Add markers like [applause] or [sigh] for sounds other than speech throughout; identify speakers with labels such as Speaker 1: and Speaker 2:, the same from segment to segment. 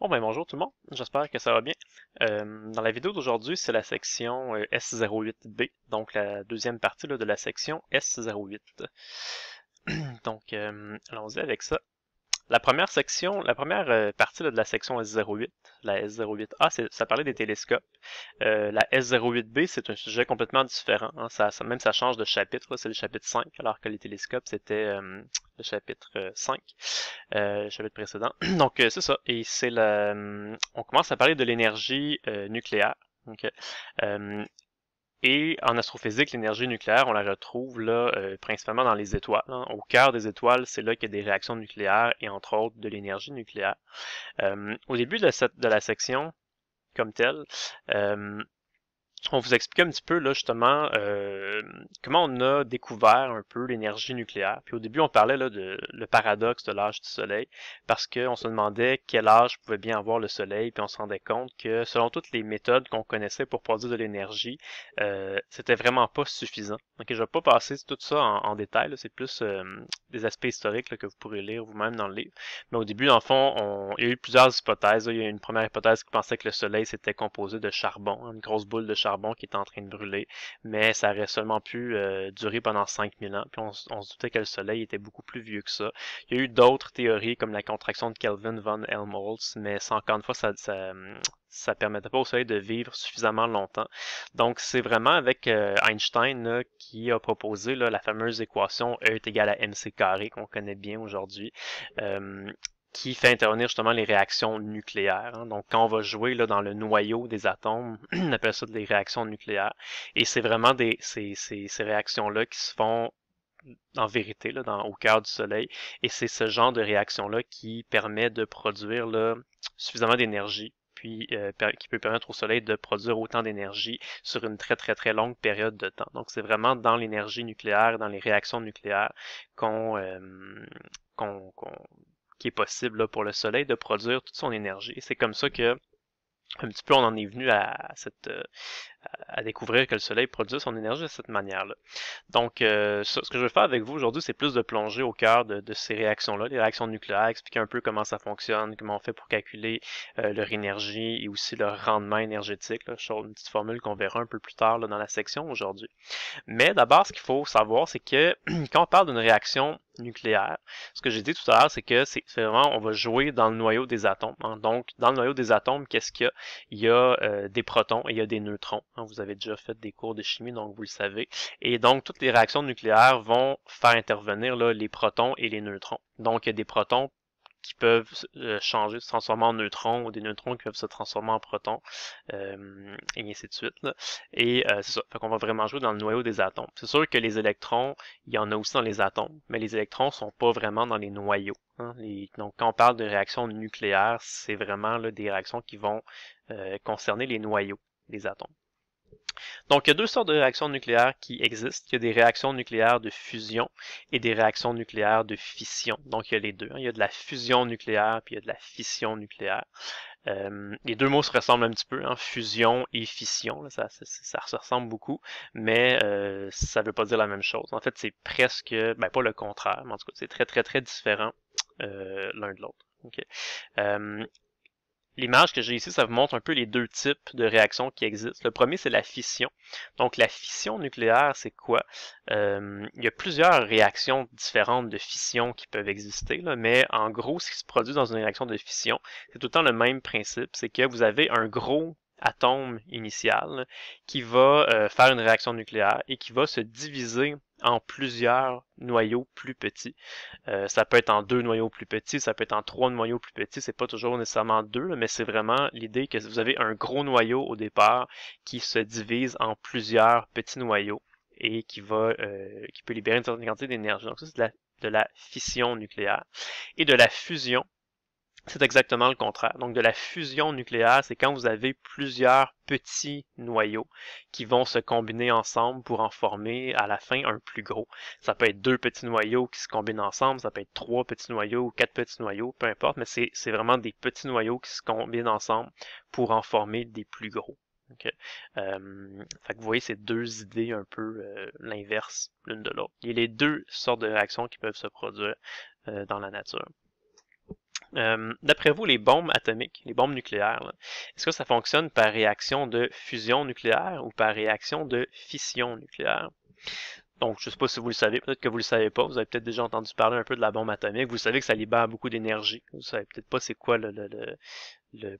Speaker 1: Bon ben bonjour tout le monde, j'espère que ça va bien. Euh, dans la vidéo d'aujourd'hui, c'est la section euh, S08B, donc la deuxième partie de la section S08. [clears throat] donc euh, allons-y avec ça. La première section, la première euh, partie de la section S08, la S08A, ça parlait des télescopes. Euh, la S08B, c'est un sujet complètement différent. Hein. ça, même ça change de chapitre, c'est le chapitre 5, alors que les télescopes, c'était euh, le chapitre 5, le chapitre précédent. [clears throat] Donc c'est ça. Et c'est la. Hum, on commence à parler de l'énergie nucléaire. Okay. Et en astrophysique, l'énergie nucléaire, on la retrouve là euh, principalement dans les étoiles. Hein. Au cœur des étoiles, c'est là qu'il y a des réactions nucléaires et entre autres de l'énergie nucléaire. Euh, au début de, cette, de la section, comme telle, euh, on vous expliquait un petit peu là justement euh, comment on a découvert un peu l'énergie nucléaire. Puis au début, on parlait là de le paradoxe de l'âge du soleil parce qu'on se demandait quel âge pouvait bien avoir le soleil, puis on se rendait compte que selon toutes les méthodes qu'on connaissait pour produire de l'énergie, euh, c'était vraiment pas suffisant. Donc je vais pas passer tout ça en, détail, c'est plus euh, des aspects historiques que vous pourrez lire vous-même dans le livre. Mais au début, dans fond, il y a eu plusieurs hypothèses. Il y a eu une première hypothèse qui pensait que le soleil s'était composé de charbon, hein, une grosse boule de charbon qui était en train de brûler, mais ça aurait seulement pu euh, durer pendant 5000 ans. Puis on, se doutait que le Soleil était beaucoup plus vieux que ça. Il y a eu d'autres théories comme la contraction de Kelvin von Helmholtz, mais ça, encore une fois, ça, ça permettait pas au Soleil de vivre suffisamment longtemps. Donc c'est vraiment avec euh, Einstein qui a proposé la fameuse équation E est égale à mc carré qu'on connaît bien aujourd'hui. Euh, qui fait intervenir justement les réactions nucléaires. Hein. Donc, quand on va jouer là, dans le noyau des atomes, [clears throat] on appelle ça des réactions nucléaires. Et c'est vraiment des, ces, réactions-là qui se font en vérité là, dans, au cœur du Soleil. Et c'est ce genre de réaction-là qui permet de produire là, suffisamment d'énergie, puis euh, qui peut permettre au Soleil de produire autant d'énergie sur une très très très longue période de temps. Donc, c'est vraiment dans l'énergie nucléaire, dans les réactions nucléaires qu'on... Euh, qui est possible pour le Soleil de produire toute son énergie. C'est comme ça que un petit peu on en est venu à cette, euh, à découvrir que le Soleil produit son énergie de cette manière-là. Donc, euh, ce que je vais faire avec vous aujourd'hui, c'est plus de plonger au cœur de, ces réactions-là, les réactions nucléaires, expliquer un peu comment ça fonctionne, comment on fait pour calculer euh, leur énergie et aussi leur rendement énergétique. Là, une petite formule qu'on verra un peu plus tard dans la section aujourd'hui. Mais d'abord, ce qu'il faut savoir, c'est que [clears throat] quand on parle d'une réaction nucléaire. Ce que j'ai dit tout à l'heure, c'est que c'est vraiment, on va jouer dans le noyau des atomes. Hein. Donc, dans le noyau des atomes, qu'est-ce qu'il y a? Il y a euh, des protons et il y a des neutrons. Hein, vous avez déjà fait des cours de chimie, donc vous le savez. Et donc, toutes les réactions nucléaires vont faire intervenir les protons et les neutrons. Donc, il y a des protons qui peuvent euh, changer, se transformer en neutrons, ou des neutrons qui peuvent se transformer en protons, euh, et ainsi de suite. Et euh, c'est ça. Fait qu'on va vraiment jouer dans le noyau des atomes. C'est sûr que les électrons, il y en a aussi dans les atomes, mais les électrons sont pas vraiment dans les noyaux. Hein. donc, quand on parle de réactions nucléaires, c'est vraiment des réactions qui vont concerner les noyaux des atomes. Donc, il y a deux sortes de réactions nucléaires qui existent. Il y a des réactions nucléaires de fusion et des réactions nucléaires de fission. Donc, il y a les deux. Hein. Il y a de la fusion nucléaire puis il y a de la fission nucléaire. Euh, les deux mots se ressemblent un petit peu, hein. fusion et fission, ça, se ressemble beaucoup, mais euh, ça ne veut pas dire la même chose. En fait, c'est presque, ben pas le contraire, mais en tout cas, c'est très très très différent euh, l'un de l'autre. L'image que j'ai ici, ça vous montre un peu les deux types de réactions qui existent. Le premier, c'est la fission. Donc la fission nucléaire, c'est quoi? Euh, il y a plusieurs réactions différentes de fission qui peuvent exister, mais en gros, ce qui se produit dans une réaction de fission, c'est tout le temps le même principe, c'est que vous avez un gros atome initial qui va euh, faire une réaction nucléaire et qui va se diviser en plusieurs noyaux plus petits. Euh, ça peut être en deux noyaux plus petits, ça peut être en trois noyaux plus petits, c'est pas toujours nécessairement deux, mais c'est vraiment l'idée que vous avez un gros noyau au départ qui se divise en plusieurs petits noyaux et qui va euh, qui peut libérer une certaine quantité d'énergie. Donc ça c'est de la fission nucléaire. Et de la fusion, c'est exactement le contraire. Donc de la fusion nucléaire, c'est quand vous avez plusieurs petits noyaux qui vont se combiner ensemble pour en former à la fin un plus gros. Ça peut être deux petits noyaux qui se combinent ensemble, ça peut être trois petits noyaux ou quatre petits noyaux, peu importe, mais c'est vraiment des petits noyaux qui se combinent ensemble pour en former des plus gros. Euh, vous voyez ces deux idées un peu euh, l'inverse l'une de l'autre. Il y a les deux sortes de réactions qui peuvent se produire euh, dans la nature. Euh, d'après vous, les bombes atomiques, les bombes nucléaires, est-ce que ça fonctionne par réaction de fusion nucléaire ou par réaction de fission nucléaire? Donc, je ne sais pas si vous le savez, peut-être que vous ne le savez pas, vous avez peut-être déjà entendu parler un peu de la bombe atomique, vous savez que ça libère beaucoup d'énergie, vous savez peut-être pas c'est quoi le,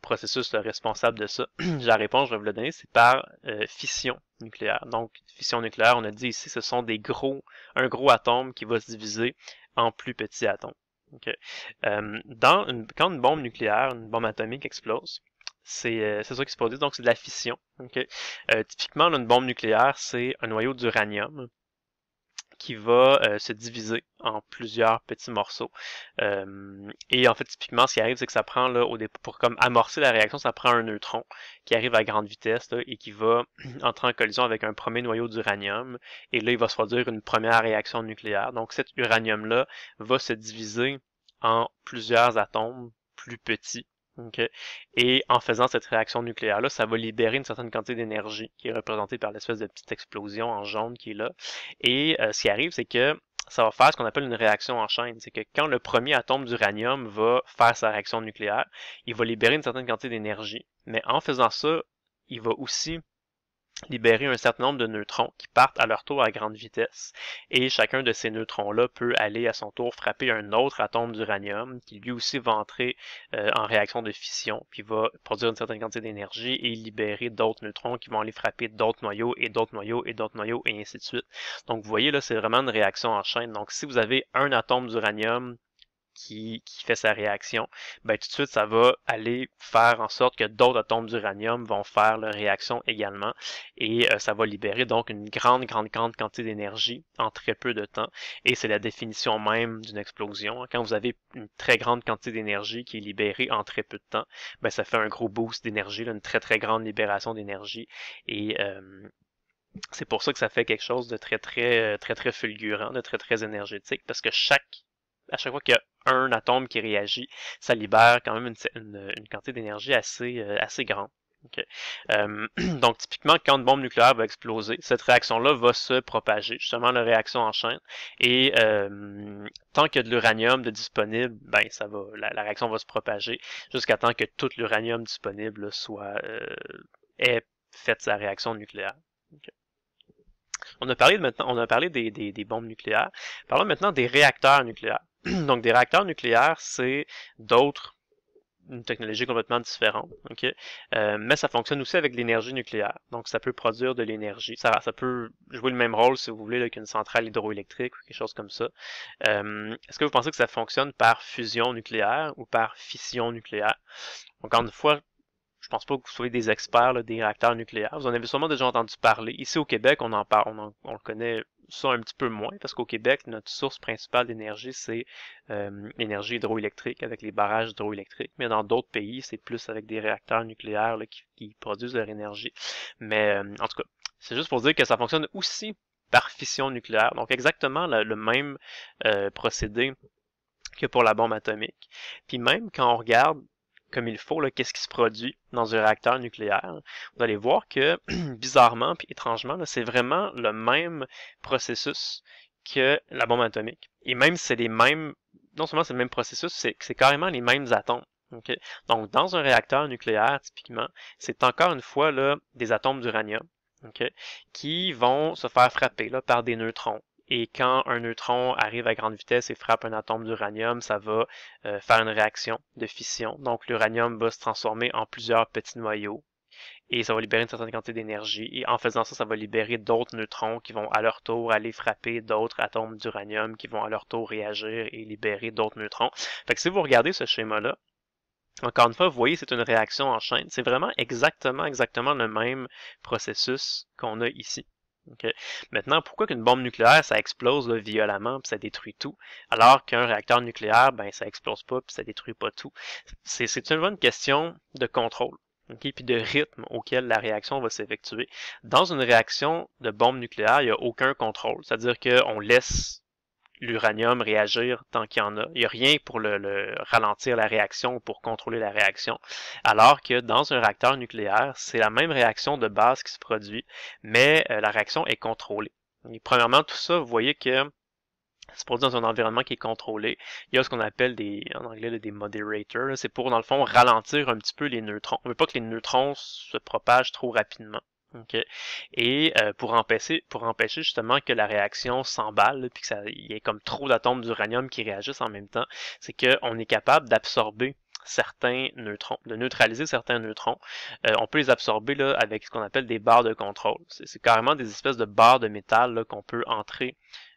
Speaker 1: processus responsable de ça. [clears throat] la réponse, je vais vous la donner, c'est par euh, fission nucléaire. Donc, fission nucléaire, on a dit ici, ce sont des gros, un gros atome qui va se diviser en plus petits atomes. Euh, dans une, quand une bombe nucléaire, une bombe atomique explose, c'est euh, c'est ça qui se produit, donc c'est de la fission. Euh, typiquement, une bombe nucléaire, c'est un noyau d'uranium qui va euh, se diviser en plusieurs petits morceaux. Euh, et en fait, typiquement, ce qui arrive, c'est que ça prend là, au dépôt, pour comme amorcer la réaction, ça prend un neutron qui arrive à grande vitesse et qui va [clears throat] entrer en collision avec un premier noyau d'uranium. Et là, il va se produire une première réaction nucléaire. Donc cet uranium-là va se diviser en plusieurs atomes plus petits et en faisant cette réaction nucléaire-là, ça va libérer une certaine quantité d'énergie qui est représentée par l'espèce de petite explosion en jaune qui est là. Et euh, ce qui arrive, c'est que ça va faire ce qu'on appelle une réaction en chaîne. C'est que quand le premier atome d'uranium va faire sa réaction nucléaire, il va libérer une certaine quantité d'énergie. Mais en faisant ça, il va aussi libérer un certain nombre de neutrons qui partent à leur tour à grande vitesse. Et chacun de ces neutrons-là peut aller à son tour frapper un autre atome d'uranium qui lui aussi va entrer euh, en réaction de fission, puis va produire une certaine quantité d'énergie et libérer d'autres neutrons qui vont aller frapper d'autres noyaux et d'autres noyaux et d'autres noyaux et ainsi de suite. Donc vous voyez là, c'est vraiment une réaction en chaîne. Donc si vous avez un atome d'uranium qui, fait sa réaction, ben, tout de suite, ça va aller faire en sorte que d'autres atomes d'uranium vont faire leur réaction également. Et euh, ça va libérer donc une grande, grande, grande quantité d'énergie en très peu de temps. Et c'est la définition même d'une explosion. Quand vous avez une très grande quantité d'énergie qui est libérée en très peu de temps, ben, ça fait un gros boost d'énergie, une très, très grande libération d'énergie. Et euh, c'est pour ça que ça fait quelque chose de très, très, euh, très, très fulgurant, de très, très énergétique, parce que chaque à chaque fois qu'il y a un atome qui réagit, ça libère quand même une, quantité d'énergie assez, euh, assez grande. Euh, [clears throat] donc typiquement, quand une bombe nucléaire va exploser, cette réaction-là va se propager, justement la réaction enchaîne Et euh, tant qu'il y a de l'uranium de disponible, ben ça va, la, réaction va se propager jusqu'à temps que tout l'uranium disponible soit euh, ait fait sa réaction nucléaire. On a parlé de maintenant, on a parlé des, des, bombes nucléaires. Parlons maintenant des réacteurs nucléaires. [clears throat] Donc, des réacteurs nucléaires, c'est d'autres une technologie complètement différente, ok? Euh, mais ça fonctionne aussi avec l'énergie nucléaire. Donc, ça peut produire de l'énergie. Ça, ça peut jouer le même rôle, si vous voulez, qu'une centrale hydroélectrique ou quelque chose comme ça. Euh, est-ce que vous pensez que ça fonctionne par fusion nucléaire ou par fission nucléaire? Encore une fois, je pense pas que vous soyez des experts des réacteurs nucléaires. Vous en avez sûrement déjà entendu parler. Ici au Québec, on en parle, on, le connaît ça un petit peu moins, parce qu'au Québec, notre source principale d'énergie, c'est l'énergie euh, hydroélectrique avec les barrages hydroélectriques. Mais dans d'autres pays, c'est plus avec des réacteurs nucléaires qui, produisent leur énergie. Mais euh, en tout cas, c'est juste pour dire que ça fonctionne aussi par fission nucléaire. Donc exactement le même euh, procédé que pour la bombe atomique. Puis même quand on regarde comme il faut, qu'est-ce qui se produit dans un réacteur nucléaire, vous allez voir que, [clears throat] bizarrement puis étrangement, c'est vraiment le même processus que la bombe atomique. Et même c'est les mêmes, non seulement c'est le même processus, c'est carrément les mêmes atomes. Donc, dans un réacteur nucléaire, typiquement, c'est encore une fois là, des atomes d'uranium qui vont se faire frapper là, par des neutrons et quand un neutron arrive à grande vitesse et frappe un atome d'uranium, ça va euh, faire une réaction de fission. Donc l'uranium va se transformer en plusieurs petits noyaux et ça va libérer une certaine quantité d'énergie. Et en faisant ça, ça va libérer d'autres neutrons qui vont à leur tour aller frapper d'autres atomes d'uranium qui vont à leur tour réagir et libérer d'autres neutrons. Fait que si vous regardez ce schéma-là, encore une fois, vous voyez, c'est une réaction en chaîne. C'est vraiment exactement, exactement le même processus qu'on a ici. Maintenant, pourquoi qu'une bombe nucléaire, ça explose violemment puis ça détruit tout, alors qu'un réacteur nucléaire, ben ça explose pas puis ça détruit pas tout? C'est une bonne question de contrôle. Okay, puis de rythme auquel la réaction va s'effectuer. Dans une réaction de bombe nucléaire, il n'y a aucun contrôle. C'est-à-dire qu'on laisse l'uranium réagir tant qu'il y en a. Il n'y a rien pour le, ralentir la réaction, ou pour contrôler la réaction. Alors que dans un réacteur nucléaire, c'est la même réaction de base qui se produit, mais euh, la réaction est contrôlée. Et premièrement, tout ça, vous voyez que se produit dans un environnement qui est contrôlé. Il y a ce qu'on appelle des, en anglais, des moderators. C'est pour, dans le fond, ralentir un petit peu les neutrons. On veut pas que les neutrons se propagent trop rapidement. Et euh, pour empêcher, pour empêcher justement que la réaction s'emballe puis que ça y ait comme trop d'atomes d'uranium qui réagissent en même temps, c'est qu'on est capable d'absorber certains neutrons, de neutraliser certains neutrons. Euh, on peut les absorber là, avec ce qu'on appelle des barres de contrôle. C'est carrément des espèces de barres de métal qu'on peut entrer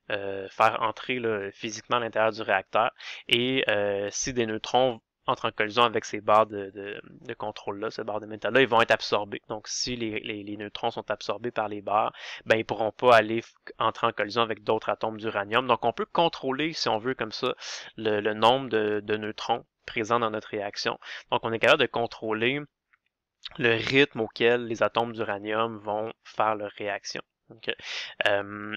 Speaker 1: euh, faire entrer physiquement à l'intérieur du réacteur. Et si des neutrons entre en collision avec ces barres de, contrôle-là, ces barres de métal-là, ils vont être absorbés. Donc, si les, neutrons sont absorbés par les barres, ben, ils pourront pas aller entrer en collision avec d'autres atomes d'uranium. Donc, on peut contrôler, si on veut, comme ça, le, nombre de, neutrons présents dans notre réaction. Donc, on est capable de contrôler le rythme auquel les atomes d'uranium vont faire leur réaction. Okay. Euh,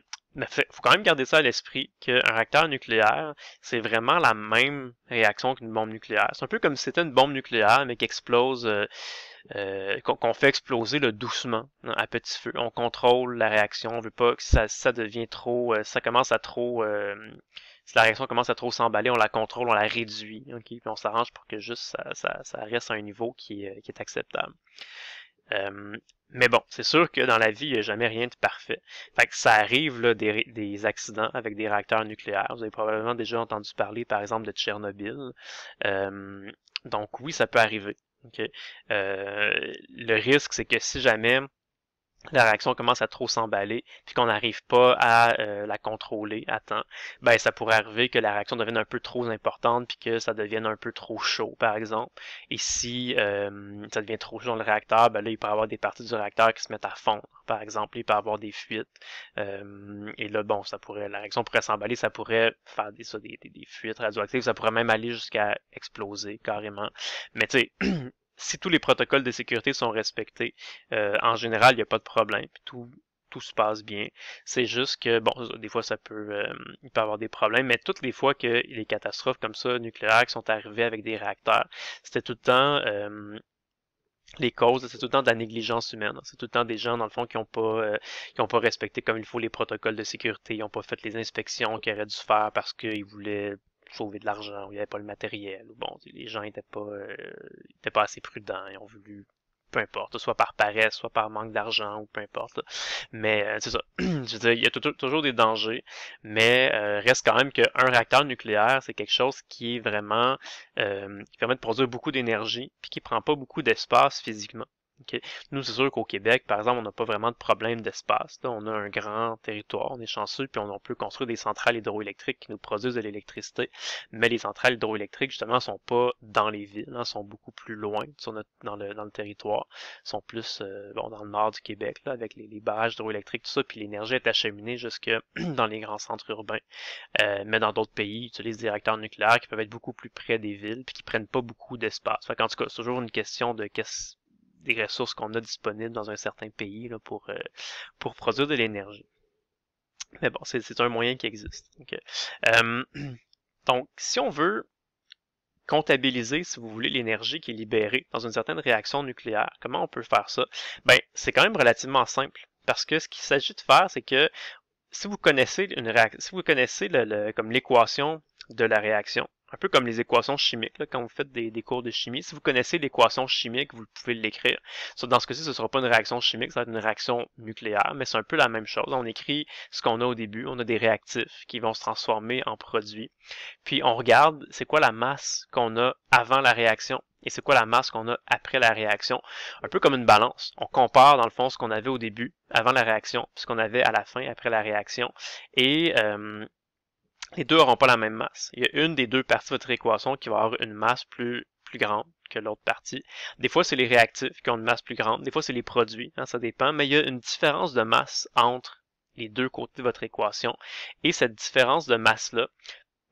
Speaker 1: faut quand même garder ça à l'esprit qu'un réacteur nucléaire, c'est vraiment la même réaction qu'une bombe nucléaire. C'est un peu comme si c'était une bombe nucléaire, mais qui explose, euh, euh, qu'on fait exploser le doucement hein, à petit feu. On contrôle la réaction, on veut pas que ça, ça devient trop, ça commence à trop, si la réaction commence à trop s'emballer, on la contrôle, on la réduit, puis on s'arrange pour que juste ça, reste à un niveau qui est acceptable. Euh, mais bon, c'est sûr que dans la vie, il n'y a jamais rien de parfait. Fait que ça arrive là, des, accidents avec des réacteurs nucléaires. Vous avez probablement déjà entendu parler, par exemple, de Tchernobyl. Euh, donc oui, ça peut arriver. Euh, le risque, c'est que si jamais la réaction commence à trop s'emballer, puis qu'on n'arrive pas à euh, la contrôler à temps, ben ça pourrait arriver que la réaction devienne un peu trop importante, puis que ça devienne un peu trop chaud, par exemple. Et si euh, ça devient trop chaud dans le réacteur, ben là, il peut y avoir des parties du réacteur qui se mettent à fondre, par exemple, il peut y avoir des fuites. Euh, et là, bon, ça pourrait, la réaction pourrait s'emballer, ça pourrait faire des, ça, des fuites radioactives, ça pourrait même aller jusqu'à exploser carrément. Mais tu sais, [clears throat] si tous les protocoles de sécurité sont respectés, euh, en général, il n'y a pas de problème. tout, tout se passe bien. C'est juste que, bon, des fois, ça peut, euh, il peut avoir des problèmes, mais toutes les fois que les catastrophes comme ça nucléaires qui sont arrivées avec des réacteurs, c'était tout le temps euh, les causes, c'est tout le temps de la négligence humaine. C'est tout le temps des gens, dans le fond, qui n'ont pas, qui pas respecté comme il faut les protocoles de sécurité, ils n'ont pas fait les inspections qu'ils auraient dû faire parce qu'ils voulaient sauver de l'argent, il n'y avait pas le matériel, ou bon, les gens étaient pas, euh, étaient pas assez prudents, ils ont voulu peu importe, soit par paresse, soit par manque d'argent, ou peu importe. Mais euh, c'est ça. [clears throat] je veux il y a toujours des dangers, mais euh, reste quand même qu'un réacteur nucléaire, c'est quelque chose qui est vraiment qui permet de produire beaucoup d'énergie, puis qui prend pas beaucoup d'espace physiquement. Nous, c'est sûr qu'au Québec, par exemple, on n'a pas vraiment de problème d'espace. On a un grand territoire, on est chanceux, puis on, peut construire des centrales hydroélectriques qui nous produisent de l'électricité. Mais les centrales hydroélectriques, justement, sont pas dans les villes, elles hein, sont beaucoup plus loin sur notre, dans, le, dans le territoire, sont plus euh, bon, dans le nord du Québec, là, avec les, barrages hydroélectriques, tout ça, puis l'énergie est acheminée jusque [clears throat] dans les grands centres urbains. Euh, mais dans d'autres pays, ils utilisent des réacteurs nucléaires qui peuvent être beaucoup plus près des villes, puis qui prennent pas beaucoup d'espace. En tout cas, c'est toujours une question de qu'est-ce des ressources qu'on a disponibles dans un certain pays là, pour, euh, pour produire de l'énergie. Mais bon, c'est un moyen qui existe. Donc, euh, euh, [clears throat] donc, si on veut comptabiliser, si vous voulez, l'énergie qui est libérée dans une certaine réaction nucléaire, comment on peut faire ça? Ben, c'est quand même relativement simple. Parce que ce qu'il s'agit de faire, c'est que si vous connaissez une réaction, si vous connaissez le, comme l'équation de la réaction, un peu comme les équations chimiques, quand vous faites des, cours de chimie. Si vous connaissez l'équation chimique, vous pouvez l'écrire. Dans ce cas-ci, ce ne sera pas une réaction chimique, ça va être une réaction nucléaire, mais c'est un peu la même chose. On écrit ce qu'on a au début, on a des réactifs qui vont se transformer en produits. Puis on regarde c'est quoi la masse qu'on a avant la réaction et c'est quoi la masse qu'on a après la réaction. Un peu comme une balance. On compare dans le fond ce qu'on avait au début, avant la réaction, puis ce qu'on avait à la fin, après la réaction. Et euh, les deux n'auront pas la même masse. Il y a une des deux parties de votre équation qui va avoir une masse plus, plus grande que l'autre partie. Des fois, c'est les réactifs qui ont une masse plus grande. Des fois, c'est les produits. Hein, ça dépend. Mais il y a une différence de masse entre les deux côtés de votre équation. Et cette différence de masse-là,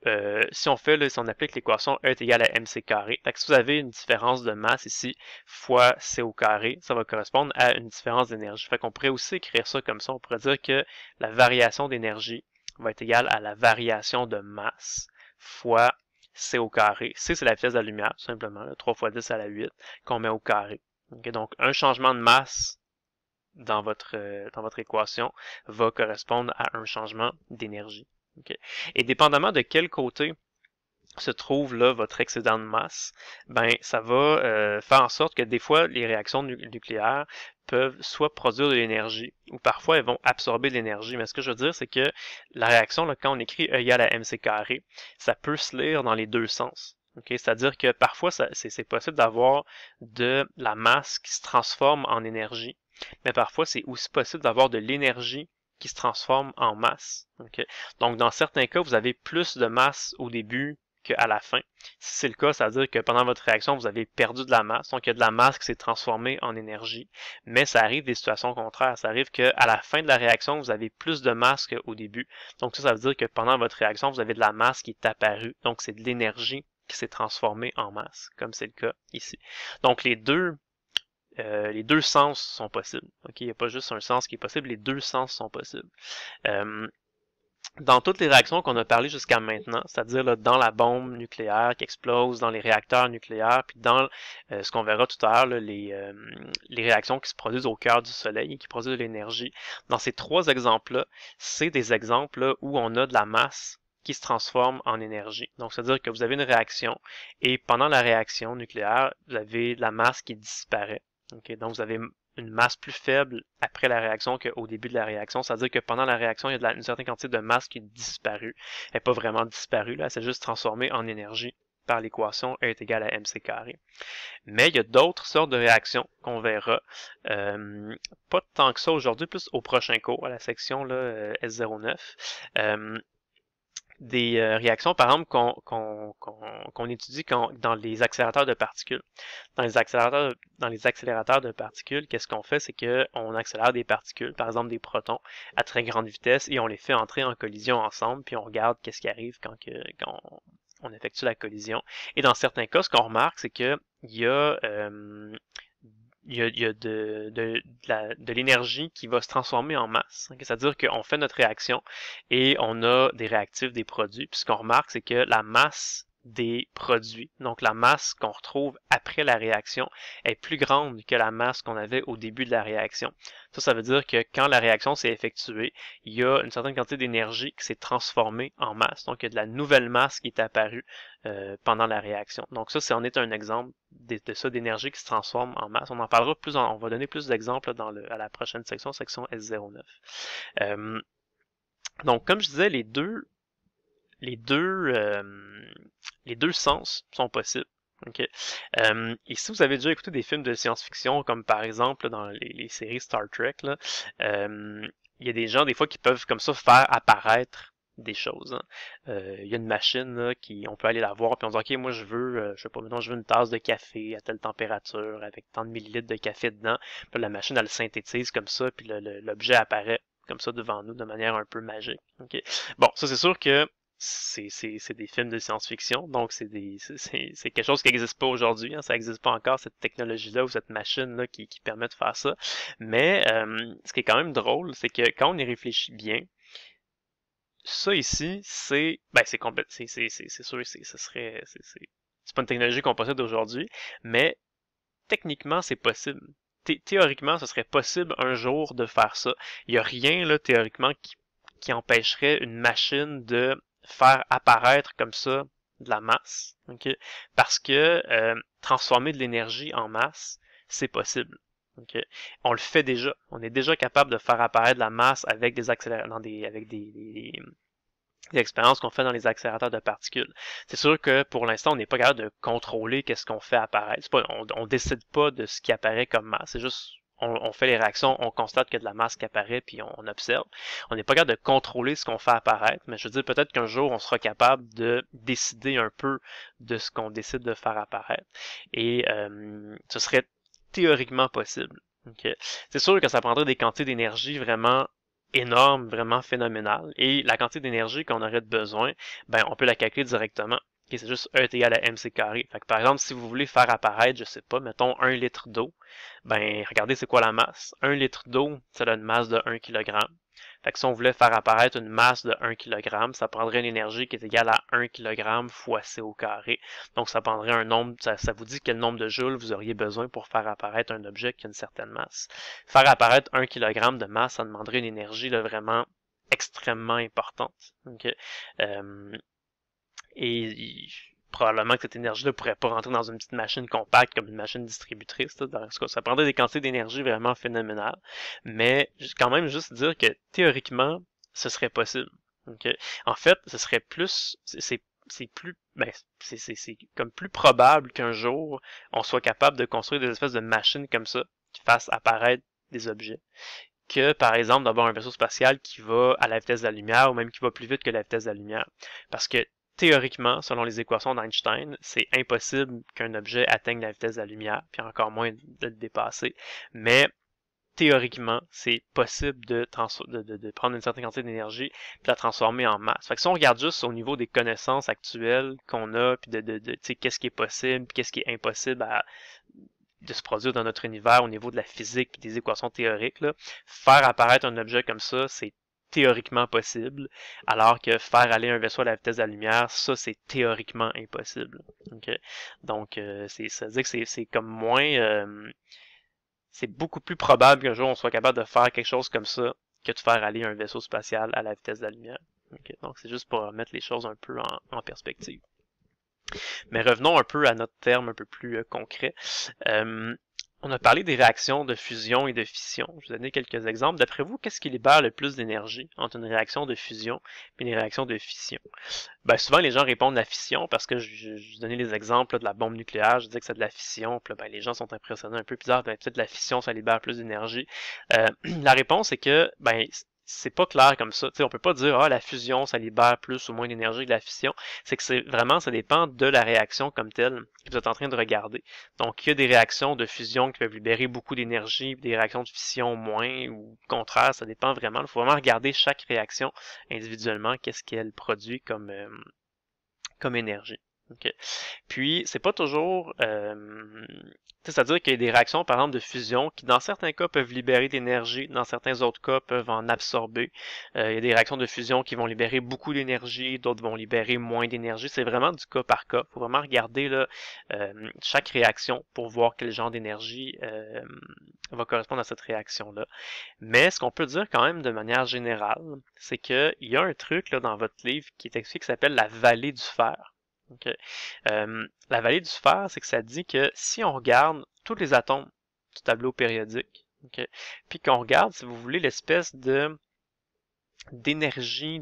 Speaker 1: euh, si on fait, si on applique l'équation E est égale à mc carré, si vous avez une différence de masse ici, fois c au carré, ça va correspondre à une différence d'énergie. Fait qu'on pourrait aussi écrire ça comme ça. On pourrait dire que la variation d'énergie va être égal à la variation de masse fois c au carré. C, c'est la vitesse de la lumière, tout simplement. 3 fois 10 à la 8 qu'on met au carré. donc, un changement de masse dans votre, euh, dans votre équation va correspondre à un changement d'énergie. Et dépendamment de quel côté se trouve là votre excédent de masse, ben ça va euh, faire en sorte que des fois les réactions nucléaires peuvent soit produire de l'énergie ou parfois elles vont absorber de l'énergie. Mais ce que je veux dire, c'est que la réaction, là, quand on écrit E égale à mc carré, ça peut se lire dans les deux sens. Okay? C'est-à-dire que parfois c'est possible d'avoir de la masse qui se transforme en énergie, mais parfois c'est aussi possible d'avoir de l'énergie qui se transforme en masse. Donc dans certains cas, vous avez plus de masse au début qu'à la fin. Si c'est le cas, ça veut dire que pendant votre réaction, vous avez perdu de la masse. Donc, il y a de la masse qui s'est transformée en énergie. Mais ça arrive des situations contraires. Ça arrive qu'à la fin de la réaction, vous avez plus de masse qu'au début. Donc, ça, ça veut dire que pendant votre réaction, vous avez de la masse qui est apparue. Donc, c'est de l'énergie qui s'est transformée en masse, comme c'est le cas ici. Donc, les deux euh, les deux sens sont possibles. Il n'y a pas juste un sens qui est possible, les deux sens sont possibles. Euh, dans toutes les réactions qu'on a parlé jusqu'à maintenant, c'est-à-dire dans la bombe nucléaire qui explose, dans les réacteurs nucléaires, puis dans euh, ce qu'on verra tout à l'heure, les, euh, les réactions qui se produisent au cœur du Soleil qui produisent de l'énergie. Dans ces trois exemples-là, c'est des exemples où on a de la masse qui se transforme en énergie. Donc, c'est-à-dire que vous avez une réaction et pendant la réaction nucléaire, vous avez de la masse qui disparaît. donc, vous avez une masse plus faible après la réaction qu'au début de la réaction. C'est-à-dire que pendant la réaction, il y a une certaine quantité de masse qui est disparue. Elle n'est pas vraiment disparue, là, c'est juste transformée en énergie par l'équation E est égal à mc carré. Mais il y a d'autres sortes de réactions qu'on verra, euh, pas tant que ça aujourd'hui, plus au prochain cours, à la section là, euh, S09 des euh, réactions, par exemple, qu'on étudie dans les accélérateurs de particules. Dans les accélérateurs, dans les accélérateurs de particules, qu'est-ce qu'on fait, c'est qu'on accélère des particules, par exemple des protons, à très grande vitesse, et on les fait entrer en collision ensemble, puis on regarde qu'est-ce qui arrive quand on effectue la collision. Et dans certains cas, ce qu'on remarque, c'est que il y a euh, il y a, de, de, de l'énergie qui va se transformer en masse. C'est-à-dire qu'on fait notre réaction et on a des réactifs, des produits. Puis ce qu'on remarque, c'est que la masse des produits. Donc la masse qu'on retrouve après la réaction est plus grande que la masse qu'on avait au début de la réaction. Ça, ça veut dire que quand la réaction s'est effectuée, il y a une certaine quantité d'énergie qui s'est transformée en masse. Donc il y a de la nouvelle masse qui est apparue euh, pendant la réaction. Donc ça, on est un exemple de, de ça, d'énergie qui se transforme en masse. On en parlera plus, en, on va donner plus d'exemples dans le, à la prochaine section, section S09. Euh, donc, comme je disais, les deux les deux, euh, les deux sens sont possibles. Ok. Euh, et si vous avez déjà écouté des films de science-fiction, comme par exemple dans les, séries Star Trek, euh, il y a des gens des fois qui peuvent comme ça faire apparaître des choses. Hein. Il y a une machine qui on peut aller la voir puis on dit ok moi je veux je sais pas maintenant je veux une tasse de café à telle température avec tant de millilitres de café dedans. la machine elle synthétise comme ça puis l'objet apparaît comme ça devant nous de manière un peu magique. Bon ça c'est sûr que c'est des films de science-fiction, donc c'est quelque chose qui n'existe pas aujourd'hui. Hein. ça n'existe pas encore, cette technologie-là ou cette machine-là qui, qui, permet de faire ça. Mais euh, ce qui est quand même drôle, c'est que quand on y réfléchit bien, ça ici, c'est ben c'est complète, c'est c'est c'est sûr, c'est ce serait c'est pas une technologie qu'on possède aujourd'hui, mais techniquement c'est possible. théoriquement, ce serait possible un jour de faire ça. Il n'y a rien là théoriquement qui qui empêcherait une machine de faire apparaître comme ça de la masse. Parce que euh, transformer de l'énergie en masse, c'est possible. On le fait déjà. On est déjà capable de faire apparaître de la masse avec des accélérateurs, avec des, des, expériences qu'on fait dans les accélérateurs de particules. C'est sûr que pour l'instant, on n'est pas capable de contrôler qu'est-ce qu'on fait apparaître. on, ne décide pas de ce qui apparaît comme masse. C'est juste on, fait les réactions, on constate que de la masse apparaît, puis on, observe. On n'est pas capable de contrôler ce qu'on fait apparaître, mais je veux dire, peut-être qu'un jour, on sera capable de décider un peu de ce qu'on décide de faire apparaître. Et euh, ce serait théoriquement possible. C'est sûr que ça prendrait des quantités d'énergie vraiment énormes, vraiment phénoménales. Et la quantité d'énergie qu'on aurait besoin, ben, on peut la calculer directement c'est juste E est égal à MC carré. Fait que, par exemple, si vous voulez faire apparaître, je sais pas, mettons un litre d'eau, ben regardez c'est quoi la masse. Un litre d'eau, ça a une masse de 1 kg. Fait que si on voulait faire apparaître une masse de 1 kg, ça prendrait une énergie qui est égale à 1 kg fois C au carré. Donc ça prendrait un nombre, ça, vous dit quel nombre de joules vous auriez besoin pour faire apparaître un objet qui a une certaine masse. Faire apparaître 1 kg de masse, ça demanderait une énergie de vraiment extrêmement importante. Euh, et probablement que cette énergie-là pourrait pas rentrer dans une petite machine compacte comme une machine distributrice. Dans ça prendrait des quantités d'énergie vraiment phénoménales. Mais quand même juste dire que théoriquement, ce serait possible. Okay? En fait, ce serait plus, c'est c'est plus ben, c'est comme plus probable qu'un jour on soit capable de construire des espèces de machines comme ça qui fassent apparaître des objets que par exemple d'avoir un vaisseau spatial qui va à la vitesse de la lumière ou même qui va plus vite que la vitesse de la lumière parce que théoriquement, selon les équations d'Einstein, c'est impossible qu'un objet atteigne la vitesse de la lumière, puis encore moins de le dépasser. Mais théoriquement, c'est possible de, prendre une certaine quantité d'énergie puis la transformer en masse. Fait que si on regarde juste au niveau des connaissances actuelles qu'on a, puis de, de, qu'est-ce qui est possible, qu'est-ce qui est impossible à, de se produire dans notre univers au niveau de la physique et des équations théoriques, là, faire apparaître un objet comme ça, c'est théoriquement possible, alors que faire aller un vaisseau à la vitesse de la lumière, ça c'est théoriquement impossible. Donc euh, c'est, ça veut dire que c'est, comme moins... Euh, c'est beaucoup plus probable qu'un jour on soit capable de faire quelque chose comme ça que de faire aller un vaisseau spatial à la vitesse de la lumière. Donc c'est juste pour mettre les choses un peu en, perspective. Mais revenons un peu à notre terme un peu plus euh, concret. On a parlé des réactions de fusion et de fission. Je vous donner quelques exemples. D'après vous, qu'est-ce qui libère le plus d'énergie entre une réaction de fusion et une réaction de fission? Ben, souvent, les gens répondent la fission parce que je, je, je donnais les exemples de la bombe nucléaire. Je disais que c'est de la fission. Ben, les gens sont impressionnés un peu. bizarre. ben, peut-être la fission, ça libère plus d'énergie. Euh, [clears throat] la réponse est que ben, c'est pas clair comme ça. T'sais, on peut pas dire ah la fusion ça libère plus ou moins d'énergie que la fission. C'est que c'est vraiment ça dépend de la réaction comme telle que vous êtes en train de regarder. Donc il y a des réactions de fusion qui peuvent libérer beaucoup d'énergie, des réactions de fission moins ou contraire, ça dépend vraiment. Il faut vraiment regarder chaque réaction individuellement, qu'est-ce qu'elle produit comme euh, comme énergie. Puis, c'est pas toujours. Euh, c'est-à-dire qu'il y a des réactions, par exemple, de fusion qui, dans certains cas, peuvent libérer d'énergie, dans certains autres cas, peuvent en absorber. Euh, il y a des réactions de fusion qui vont libérer beaucoup d'énergie, d'autres vont libérer moins d'énergie. C'est vraiment du cas par cas. Il faut vraiment regarder là, euh, chaque réaction pour voir quel genre d'énergie euh, va correspondre à cette réaction-là. Mais ce qu'on peut dire quand même de manière générale, c'est qu'il y a un truc dans votre livre qui est expliqué qui s'appelle la vallée du fer. Donc, euh, la vallée du fer, c'est que ça dit que si on regarde tous les atomes du tableau périodique, puis qu'on regarde, si vous voulez, l'espèce de d'énergie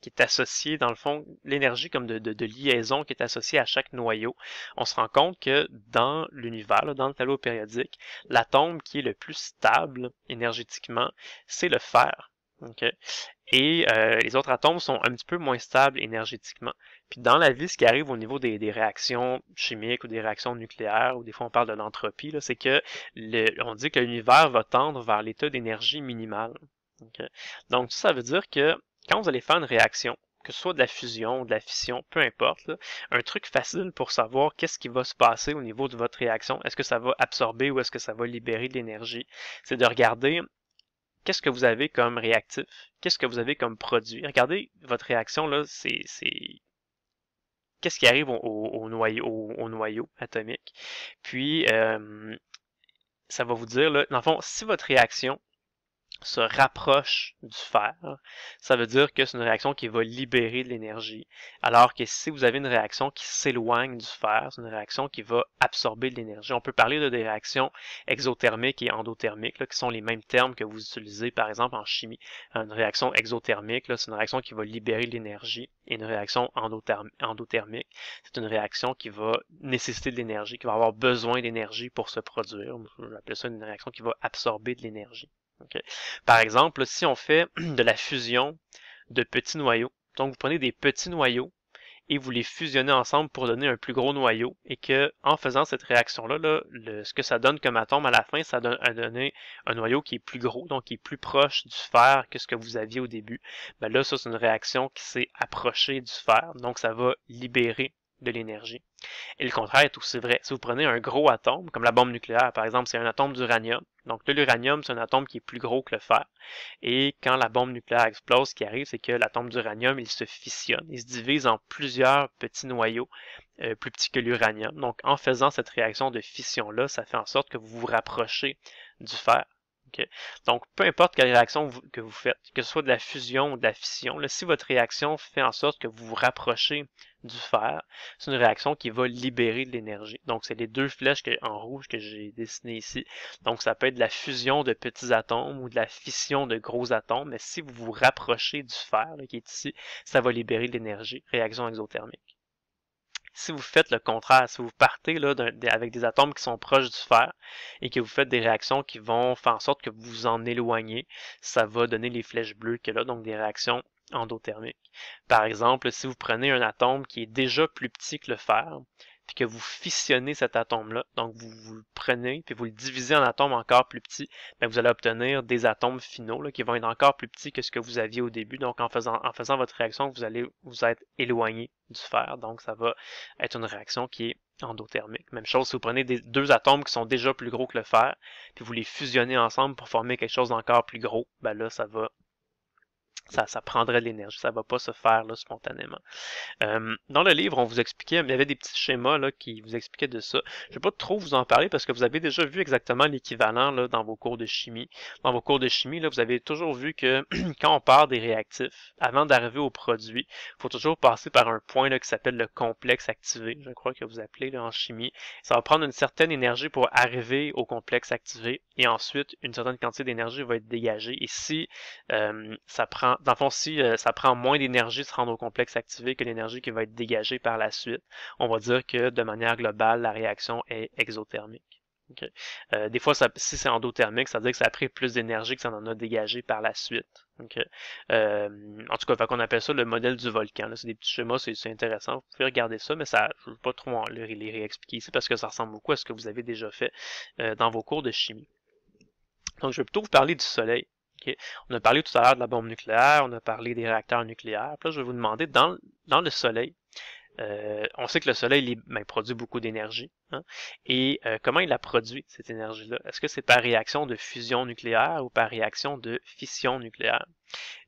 Speaker 1: qui est associée, dans le fond, l'énergie comme de, de, liaison qui est associée à chaque noyau, on se rend compte que dans l'univers, dans le tableau périodique, l'atome qui est le plus stable énergétiquement, c'est le fer. Et euh, les autres atomes sont un petit peu moins stables énergétiquement. Puis dans la vie, ce qui arrive au niveau des, réactions chimiques ou des réactions nucléaires, ou des fois on parle de l'entropie, c'est que le, on dit que l'univers va tendre vers l'état d'énergie minimale. Donc ça veut dire que quand vous allez faire une réaction, que ce soit de la fusion, ou de la fission, peu importe, un truc facile pour savoir qu'est-ce qui va se passer au niveau de votre réaction, est-ce que ça va absorber ou est-ce que ça va libérer de l'énergie, c'est de regarder qu'est-ce que vous avez comme réactif? Qu'est-ce que vous avez comme produit? Regardez votre réaction, là, c'est. Qu'est-ce qui arrive au, noyau, atomique? Puis, euh, ça va vous dire, là, dans le fond, si votre réaction se rapproche du fer, ça veut dire que c'est une réaction qui va libérer de l'énergie. Alors que si vous avez une réaction qui s'éloigne du fer, c'est une réaction qui va absorber de l'énergie. On peut parler de des réactions exothermiques et endothermiques, qui sont les mêmes termes que vous utilisez par exemple en chimie. Une réaction exothermique, c'est une réaction qui va libérer de l'énergie. Et une réaction endothermique, c'est une réaction qui va nécessiter de l'énergie, qui va avoir besoin d'énergie pour se produire. J'appelle ça une réaction qui va absorber de l'énergie. Par exemple, si on fait [clears throat] de la fusion de petits noyaux, donc vous prenez des petits noyaux et vous les fusionnez ensemble pour donner un plus gros noyau, et que en faisant cette réaction-là, ce que ça donne comme atome à la fin, ça donne un noyau qui est plus gros, donc qui est plus proche du fer que ce que vous aviez au début. Ben là, ça, c'est une réaction qui s'est approchée du fer, donc ça va libérer de l'énergie. Et le contraire est aussi vrai. Si vous prenez un gros atome, comme la bombe nucléaire par exemple, c'est un atome d'uranium. Donc l'uranium, c'est un atome qui est plus gros que le fer. Et quand la bombe nucléaire explose, ce qui arrive, c'est que l'atome d'uranium, il se fissionne. Il se divise en plusieurs petits noyaux euh, plus petits que l'uranium. Donc en faisant cette réaction de fission-là, ça fait en sorte que vous vous rapprochez du fer. Donc, peu importe quelle réaction que vous faites, que ce soit de la fusion ou de la fission, si votre réaction fait en sorte que vous vous rapprochez du fer, c'est une réaction qui va libérer de l'énergie. Donc, c'est les deux flèches en rouge que j'ai dessinées ici. Donc, ça peut être de la fusion de petits atomes ou de la fission de gros atomes, mais si vous vous rapprochez du fer qui est ici, ça va libérer de l'énergie. Réaction exothermique si vous faites le contraire, si vous partez là, avec des atomes qui sont proches du fer et que vous faites des réactions qui vont faire en sorte que vous vous en éloignez, ça va donner les flèches bleues que là, donc des réactions endothermiques. Par exemple, si vous prenez un atome qui est déjà plus petit que le fer, puis que vous fissionnez cet atome-là, donc vous, vous le prenez, puis vous le divisez en atomes encore plus petits, bien, vous allez obtenir des atomes finaux là, qui vont être encore plus petits que ce que vous aviez au début. Donc en faisant, en faisant votre réaction, vous allez vous être éloigné du fer. Donc ça va être une réaction qui est endothermique. Même chose si vous prenez des, deux atomes qui sont déjà plus gros que le fer, puis vous les fusionnez ensemble pour former quelque chose d'encore plus gros, ben là, ça va ça, ça prendrait de l'énergie, ça va pas se faire là, spontanément. Euh, dans le livre, on vous expliquait, il y avait des petits schémas là, qui vous expliquaient de ça. Je ne vais pas trop vous en parler parce que vous avez déjà vu exactement l'équivalent dans vos cours de chimie. Dans vos cours de chimie, là, vous avez toujours vu que [clears throat] quand on part des réactifs, avant d'arriver au produit, il faut toujours passer par un point là, qui s'appelle le complexe activé, je crois que vous appelez là, en chimie. Ça va prendre une certaine énergie pour arriver au complexe activé et ensuite une certaine quantité d'énergie va être dégagée. Ici, euh, ça prend dans le fond, si euh, ça prend moins d'énergie de se rendre au complexe activé que l'énergie qui va être dégagée par la suite, on va dire que de manière globale, la réaction est exothermique. Euh, des fois, ça, si c'est endothermique, ça veut dire que ça a pris plus d'énergie que ça en a dégagé par la suite. Euh, en tout cas, on appelle ça le modèle du volcan. C'est des petits schémas, c'est intéressant. Vous pouvez regarder ça, mais ça, je ne veux pas trop les, réexpliquer ici parce que ça ressemble beaucoup à ce que vous avez déjà fait dans vos cours de chimie. Donc, je vais plutôt vous parler du Soleil. On a parlé tout à l'heure de la bombe nucléaire, on a parlé des réacteurs nucléaires. là, je vais vous demander, dans, le Soleil, euh, on sait que le Soleil ben, produit beaucoup d'énergie. Hein, et euh, comment il a produit, cette énergie-là? Est-ce que c'est par réaction de fusion nucléaire ou par réaction de fission nucléaire?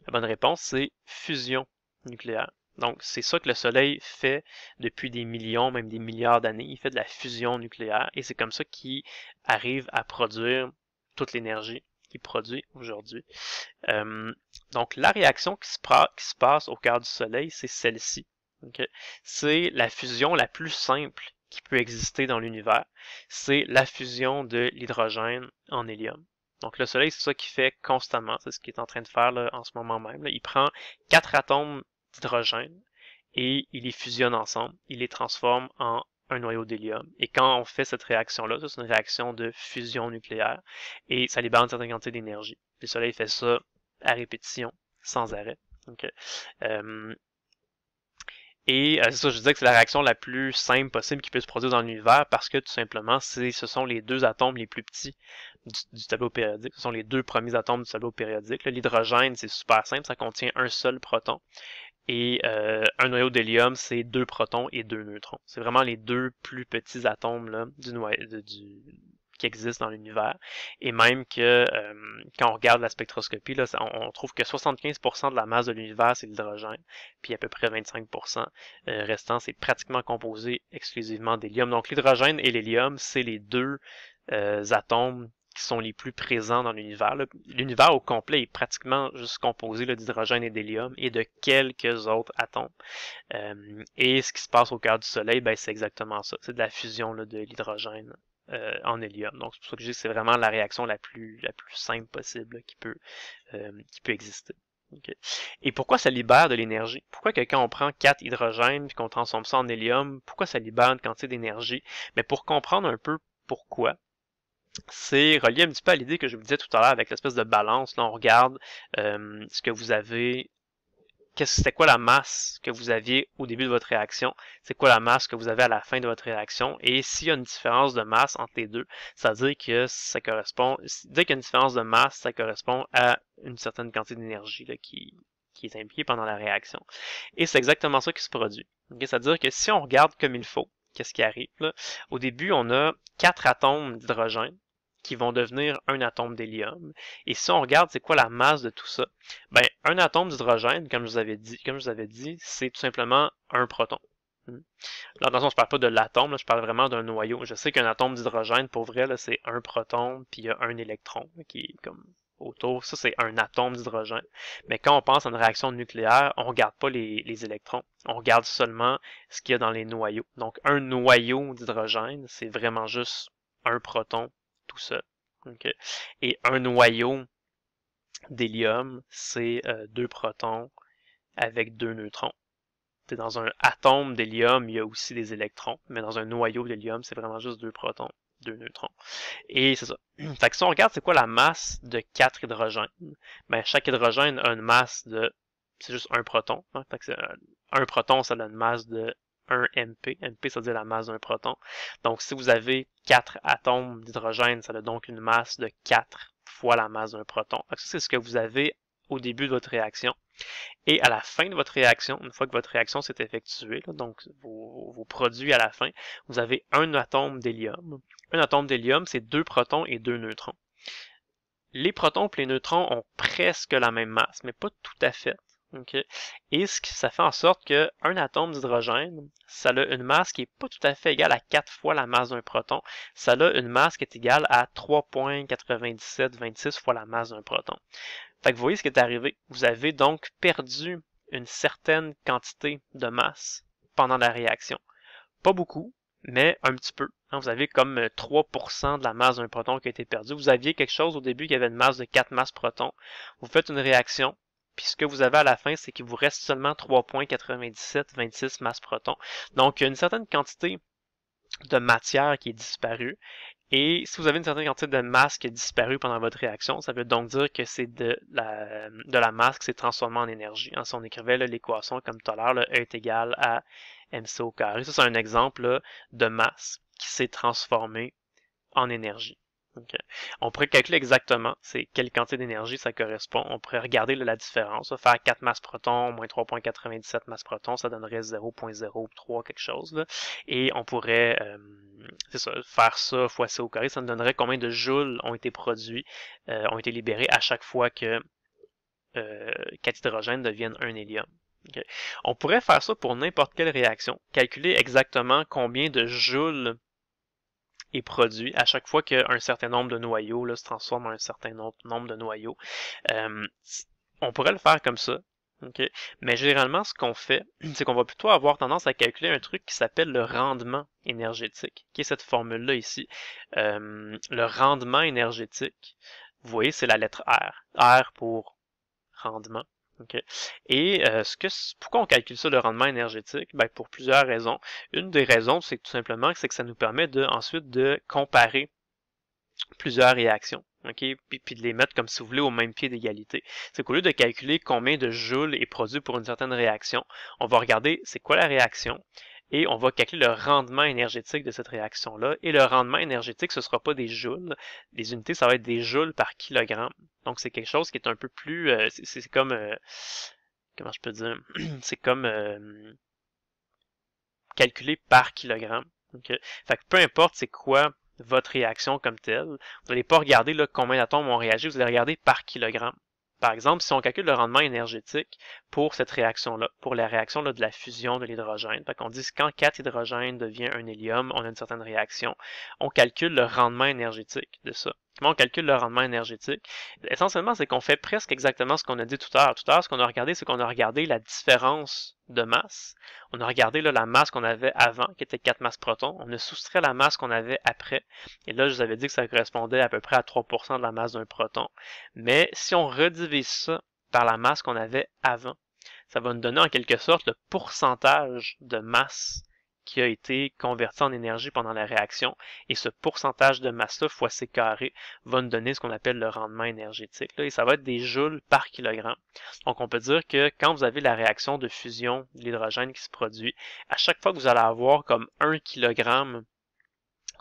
Speaker 1: La bonne réponse, c'est fusion nucléaire. Donc, c'est ça que le Soleil fait depuis des millions, même des milliards d'années. Il fait de la fusion nucléaire et c'est comme ça qu'il arrive à produire toute l'énergie qui produit aujourd'hui. Euh, donc, la réaction qui se, passe au cœur du Soleil, c'est celle-ci. C'est la fusion la plus simple qui peut exister dans l'univers. C'est la fusion de l'hydrogène en hélium. Donc le Soleil, c'est ça qu'il fait constamment, c'est ce qu'il est en train de faire en ce moment même. Il prend quatre atomes d'hydrogène et il les fusionne ensemble, il les transforme en un noyau d'hélium. Et quand on fait cette réaction-là, c'est une réaction de fusion nucléaire, et ça libère une certaine quantité d'énergie. Le Soleil fait ça à répétition, sans arrêt. Euh, euh, et euh, c'est ça, je disais que c'est la réaction la plus simple possible qui peut se produire dans l'univers parce que tout simplement, ce sont les deux atomes les plus petits du, du, tableau périodique. Ce sont les deux premiers atomes du tableau périodique. L'hydrogène, c'est super simple, ça contient un seul proton. Et euh, un noyau d'hélium, c'est deux protons et deux neutrons. C'est vraiment les deux plus petits atomes du du, qui existent dans l'univers. Et même que euh, quand on regarde la spectroscopie, on, trouve que 75% de la masse de l'univers, c'est l'hydrogène, puis à peu près 25% euh, restant, c'est pratiquement composé exclusivement d'hélium. Donc l'hydrogène et l'hélium, c'est les deux atomes sont les plus présents dans l'univers. L'univers au complet est pratiquement juste composé d'hydrogène et d'hélium et de quelques autres atomes. Euh, et ce qui se passe au cœur du Soleil, ben, c'est exactement ça. C'est de la fusion de l'hydrogène euh, en hélium. Donc c'est pour ça que c'est vraiment la réaction la plus, la plus simple possible qui, peut, euh, qui peut exister. Et pourquoi ça libère de l'énergie? Pourquoi que quand on prend 4 hydrogènes et qu'on transforme ça en hélium, pourquoi ça libère une quantité d'énergie? Mais pour comprendre un peu pourquoi, c'est relié un petit peu à l'idée que je vous disais tout à l'heure avec l'espèce de balance. Là, on regarde euh, ce que vous avez. Qu'est-ce c'était quoi la masse que vous aviez au début de votre réaction? C'est quoi la masse que vous avez à la fin de votre réaction? Et s'il y a une différence de masse entre les deux, ça veut dire que ça correspond. Dès qu'il y a une différence de masse, ça correspond à une certaine quantité d'énergie qui, qui est impliquée pendant la réaction. Et c'est exactement ça qui se produit. C'est-à-dire que si on regarde comme il faut, qu'est-ce qui arrive. Là? Au début, on a quatre atomes d'hydrogène qui vont devenir un atome d'hélium. Et si on regarde c'est quoi la masse de tout ça, ben, un atome d'hydrogène, comme je vous avais dit, comme je vous avais dit, c'est tout simplement un proton. Hmm. Là, attention, je parle pas de l'atome, je parle vraiment d'un noyau. Je sais qu'un atome d'hydrogène, pour vrai, c'est un proton puis il y a un électron qui est comme autour. Ça, c'est un atome d'hydrogène. Mais quand on pense à une réaction nucléaire, on ne regarde pas les, électrons. On regarde seulement ce qu'il y a dans les noyaux. Donc, un noyau d'hydrogène, c'est vraiment juste un proton tout seul. Et un noyau d'hélium, c'est euh, deux protons avec deux neutrons. Dans un atome d'hélium, il y a aussi des électrons, mais dans un noyau d'hélium, c'est vraiment juste deux protons deux neutrons. Et c'est ça. [clears throat] Fait que si on regarde c'est quoi la masse de quatre hydrogènes, ben chaque hydrogène a une masse de c'est juste un proton. Hein. Euh, un proton, ça a une masse de 1 MP. MP, ça veut dire la masse d'un proton. Donc, si vous avez quatre atomes d'hydrogène, ça a donc une masse de quatre fois la masse d'un proton. Donc, ça, c'est ce que vous avez au début de votre réaction. Et à la fin de votre réaction, une fois que votre réaction s'est effectuée, donc vos, produits à la fin, vous avez un atome d'hélium un atome d'hélium, c'est deux protons et deux neutrons. Les protons et les neutrons ont presque la même masse, mais pas tout à fait. Okay. Et ce que ça fait en sorte qu'un atome d'hydrogène, ça a une masse qui n'est pas tout à fait égale à quatre fois la masse d'un proton. Ça a une masse qui est égale à 3.9726 fois la masse d'un proton. Fait vous voyez ce qui est arrivé. Vous avez donc perdu une certaine quantité de masse pendant la réaction. Pas beaucoup, mais un petit peu. Hein, vous avez comme 3% euh, de la masse d'un proton qui a été perdu. Vous aviez quelque chose au début qui avait une masse de 4 masses protons. Vous faites une réaction, puis ce que vous avez à la fin, c'est qu'il vous reste seulement 3.9726 masses protons. Donc, il y a une certaine quantité de matière qui est disparue. Et si vous avez une certaine quantité de masse qui a disparu pendant votre réaction, ça veut donc dire que c'est de la, masse qui s'est transformée en énergie. Hein, si on écrivait l'équation comme tout à l'heure, E est égal à mc au carré, ça c'est un exemple de masse qui s'est transformée en énergie. On pourrait calculer exactement c'est quelle quantité d'énergie ça correspond. On pourrait regarder la différence. Faire 4 masses protons moins 3.97 masses protons, ça donnerait 0.03 quelque chose. Là. Et on pourrait euh, ça, faire ça fois C au carré, ça nous donnerait combien de joules ont été produits, euh, ont été libérés à chaque fois que euh, 4 hydrogènes deviennent un hélium. On pourrait faire ça pour n'importe quelle réaction, calculer exactement combien de joules est produit à chaque fois qu'un certain nombre de noyaux là, se transforme en un certain nombre de noyaux. Euh, on pourrait le faire comme ça. Mais généralement, ce qu'on fait, [clears throat] c'est qu'on va plutôt avoir tendance à calculer un truc qui s'appelle le rendement énergétique, qui est cette formule-là ici. Euh, le rendement énergétique, vous voyez, c'est la lettre R. R pour rendement et euh, ce que, pourquoi on calcule ça le rendement énergétique? Ben, pour plusieurs raisons. Une des raisons, c'est tout simplement c'est que ça nous permet de ensuite de comparer plusieurs réactions. Puis, puis, de les mettre comme si vous voulez au même pied d'égalité. C'est qu'au lieu de calculer combien de joules est produit pour une certaine réaction, on va regarder c'est quoi la réaction, et on va calculer le rendement énergétique de cette réaction-là. Et le rendement énergétique, ce ne sera pas des joules. Les unités, ça va être des joules par kilogramme. Donc c'est quelque chose qui est un peu plus... Euh, c'est comme... Euh, comment je peux dire? [clears throat] C'est comme... Euh, calculé par kilogramme. Donc, euh, fait peu importe c'est quoi votre réaction comme telle, vous n'allez pas regarder là, combien d'atomes ont réagi, vous allez regarder par kilogramme. Par exemple, si on calcule le rendement énergétique pour cette réaction-là, pour la réaction -là de la fusion de l'hydrogène, qu'on dit que quand 4 hydrogènes devient un hélium, on a une certaine réaction, on calcule le rendement énergétique de ça. Comment on calcule le rendement énergétique? Essentiellement, c'est qu'on fait presque exactement ce qu'on a dit tout à l'heure. Tout à l'heure, ce qu'on a regardé, c'est qu'on a regardé la différence de masse. On a regardé la masse qu'on avait avant, qui était 4 masses protons. On a soustrait la masse qu'on avait après. Et là, je vous avais dit que ça correspondait à peu près à 3% de la masse d'un proton. Mais si on redivise ça par la masse qu'on avait avant, ça va nous donner en quelque sorte le pourcentage de masse qui a été converti en énergie pendant la réaction. Et ce pourcentage de masse-là fois C carré va nous donner ce qu'on appelle le rendement énergétique. et ça va être des joules par kilogramme. Donc on peut dire que quand vous avez la réaction de fusion de l'hydrogène qui se produit, à chaque fois que vous allez avoir comme 1 kg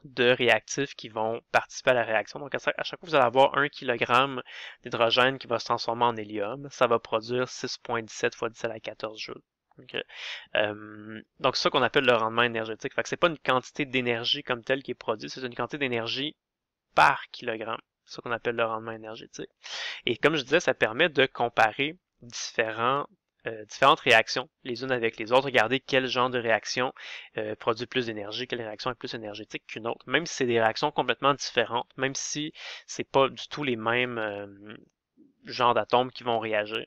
Speaker 1: de réactifs qui vont participer à la réaction. Donc, à chaque fois, que vous allez avoir 1 kg d'hydrogène qui va se transformer en hélium. Ça va produire 6,17 fois 10 à 14 joules. Euh, donc c'est ça qu'on appelle le rendement énergétique. Fait c'est pas une quantité d'énergie comme telle qui est produite, c'est une quantité d'énergie par kilogramme. C'est ça qu'on appelle le rendement énergétique. Et comme je disais, ça permet de comparer différents euh, différentes réactions les unes avec les autres, regarder quel genre de réaction euh, produit plus d'énergie, quelle réaction est plus énergétique qu'une autre, même si c'est des réactions complètement différentes, même si c'est pas du tout les mêmes genres d'atomes qui vont réagir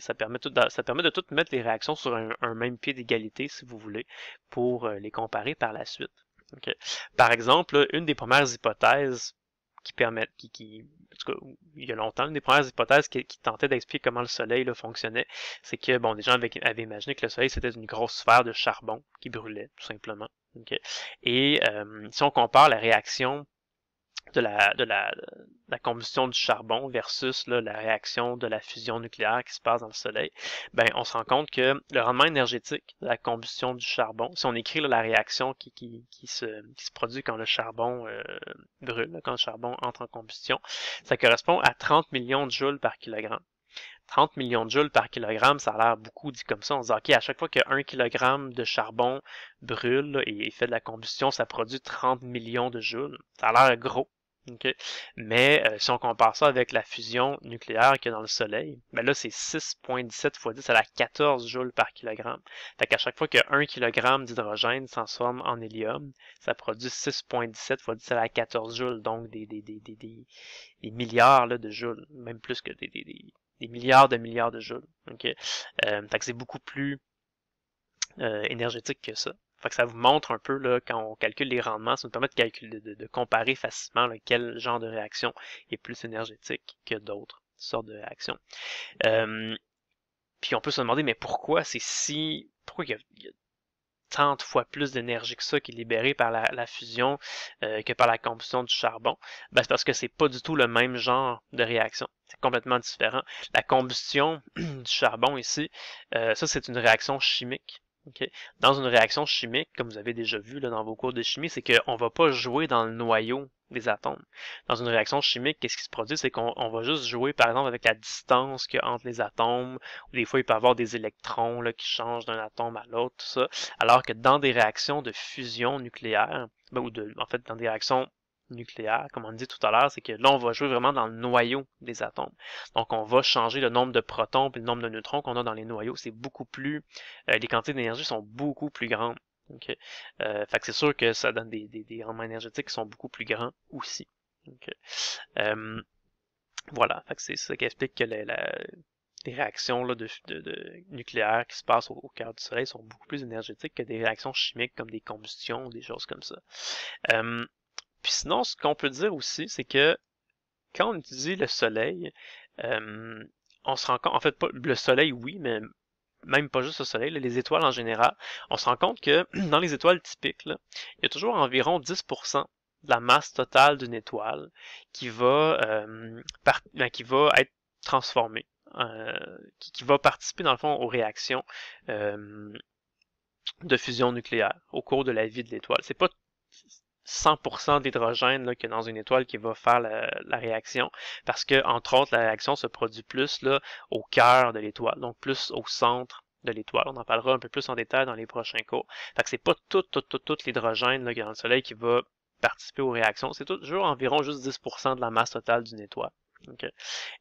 Speaker 1: ça, permet de tout mettre les réactions sur un, même pied d'égalité, si vous voulez, pour euh, les comparer par la suite. Par exemple, une des premières hypothèses qui permettent, qui, il y a longtemps, une des premières hypothèses qui, tentait d'expliquer comment le Soleil fonctionnait, c'est que, bon, des gens avaient, imaginé que le Soleil, c'était une grosse sphère de charbon qui brûlait, tout simplement. Et euh, si on compare la réaction de la, combustion du charbon versus la réaction de la fusion nucléaire qui se passe dans le Soleil, ben, on se rend compte que le rendement énergétique de la combustion du charbon, si on écrit la réaction qui, se, se produit quand le charbon euh, brûle, quand le charbon entre en combustion, ça correspond à 30 millions de joules par kilogramme. 30 millions de joules par kilogramme, ça a l'air beaucoup dit comme ça. On se dit, OK, à chaque fois qu'un kilogramme de charbon brûle et fait de la combustion, ça produit 30 millions de joules. Ça a l'air gros. Mais euh, si on compare ça avec la fusion nucléaire qu'il y a dans le Soleil, ben là, c'est 6,17 fois 10 à la 14 joules par kilogramme. Fait qu'à chaque fois que 1 kg d'hydrogène s'en transforme en hélium, ça produit 6,17 fois 10 à la 14 joules, donc des, des, des, des, des milliards là, de joules, même plus que des, des, milliards de milliards de joules. Okay. Euh, fait c'est beaucoup plus euh, énergétique que ça. Fait que ça vous montre un peu là, quand on calcule les rendements, ça nous permet de, calculer, de, comparer facilement quel genre de réaction est plus énergétique que d'autres sortes de réactions. Euh, puis on peut se demander, mais pourquoi c'est si. Pourquoi il y a, tant de fois plus d'énergie que ça qui est libérée par la, fusion euh, que par la combustion du charbon, ben c'est parce que c'est pas du tout le même genre de réaction. C'est complètement différent. La combustion [clears throat] du charbon ici, euh, ça c'est une réaction chimique. Dans une réaction chimique, comme vous avez déjà vu là, dans vos cours de chimie, c'est qu'on ne va pas jouer dans le noyau des atomes. Dans une réaction chimique, qu'est-ce qui se produit? C'est qu'on va juste jouer, par exemple, avec la distance qu'il y entre les atomes, ou des fois, il peut y avoir des électrons là, qui changent d'un atome à l'autre, tout ça. Alors que dans des réactions de fusion nucléaire, ben, ou de, en fait, dans des réactions nucléaire, comme on dit tout à l'heure, c'est que là, on va jouer vraiment dans le noyau des atomes. Donc, on va changer le nombre de protons et le nombre de neutrons qu'on a dans les noyaux. C'est beaucoup plus... Euh, les quantités d'énergie sont beaucoup plus grandes. Okay. Euh, fait que c'est sûr que ça donne des, des, rendements énergétiques qui sont beaucoup plus grands aussi. Euh, voilà, fait c'est ça qui explique que les réactions là, de, de, nucléaires qui se passent au, cœur du Soleil sont beaucoup plus énergétiques que des réactions chimiques comme des combustions, ou des choses comme ça. Puis sinon, ce qu'on peut dire aussi, c'est que quand on utilise le soleil, on se rend compte, en fait, pas, le soleil, oui, mais même pas juste le soleil, les étoiles en général, on se rend compte que [clears throat] dans les étoiles typiques, il y a toujours environ 10% de la masse totale d'une étoile qui va, ben, qui va être transformée, euh, qui, qui, va participer dans le fond aux réactions de fusion nucléaire au cours de la vie de l'étoile. C'est pas 100% d'hydrogène que dans une étoile qui va faire la, réaction, parce que, entre autres, la réaction se produit plus là, au cœur de l'étoile, donc plus au centre de l'étoile. On en parlera un peu plus en détail dans les prochains cours. Fait que c'est pas tout, tout, l'hydrogène dans le Soleil qui va participer aux réactions. C'est toujours environ juste 10% de la masse totale d'une étoile.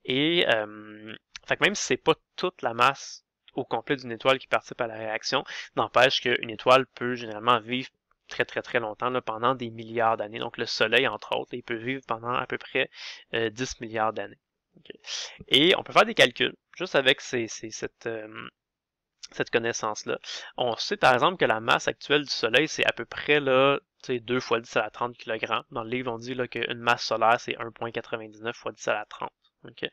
Speaker 1: Et euh, fait que même si c'est pas toute la masse au complet d'une étoile qui participe à la réaction, n'empêche qu'une étoile peut généralement vivre très, très, très longtemps, pendant des milliards d'années. Donc, le Soleil, entre autres, il peut vivre pendant à peu près 10 euh, milliards d'années. Et on peut faire des calculs, juste avec cette, euh, cette connaissance-là. On sait, par exemple, que la masse actuelle du Soleil, c'est à peu près là, 2 fois 10 à la 30 kg. Dans le livre, on dit qu'une masse solaire, c'est 1,99 fois 10 à la 30. donc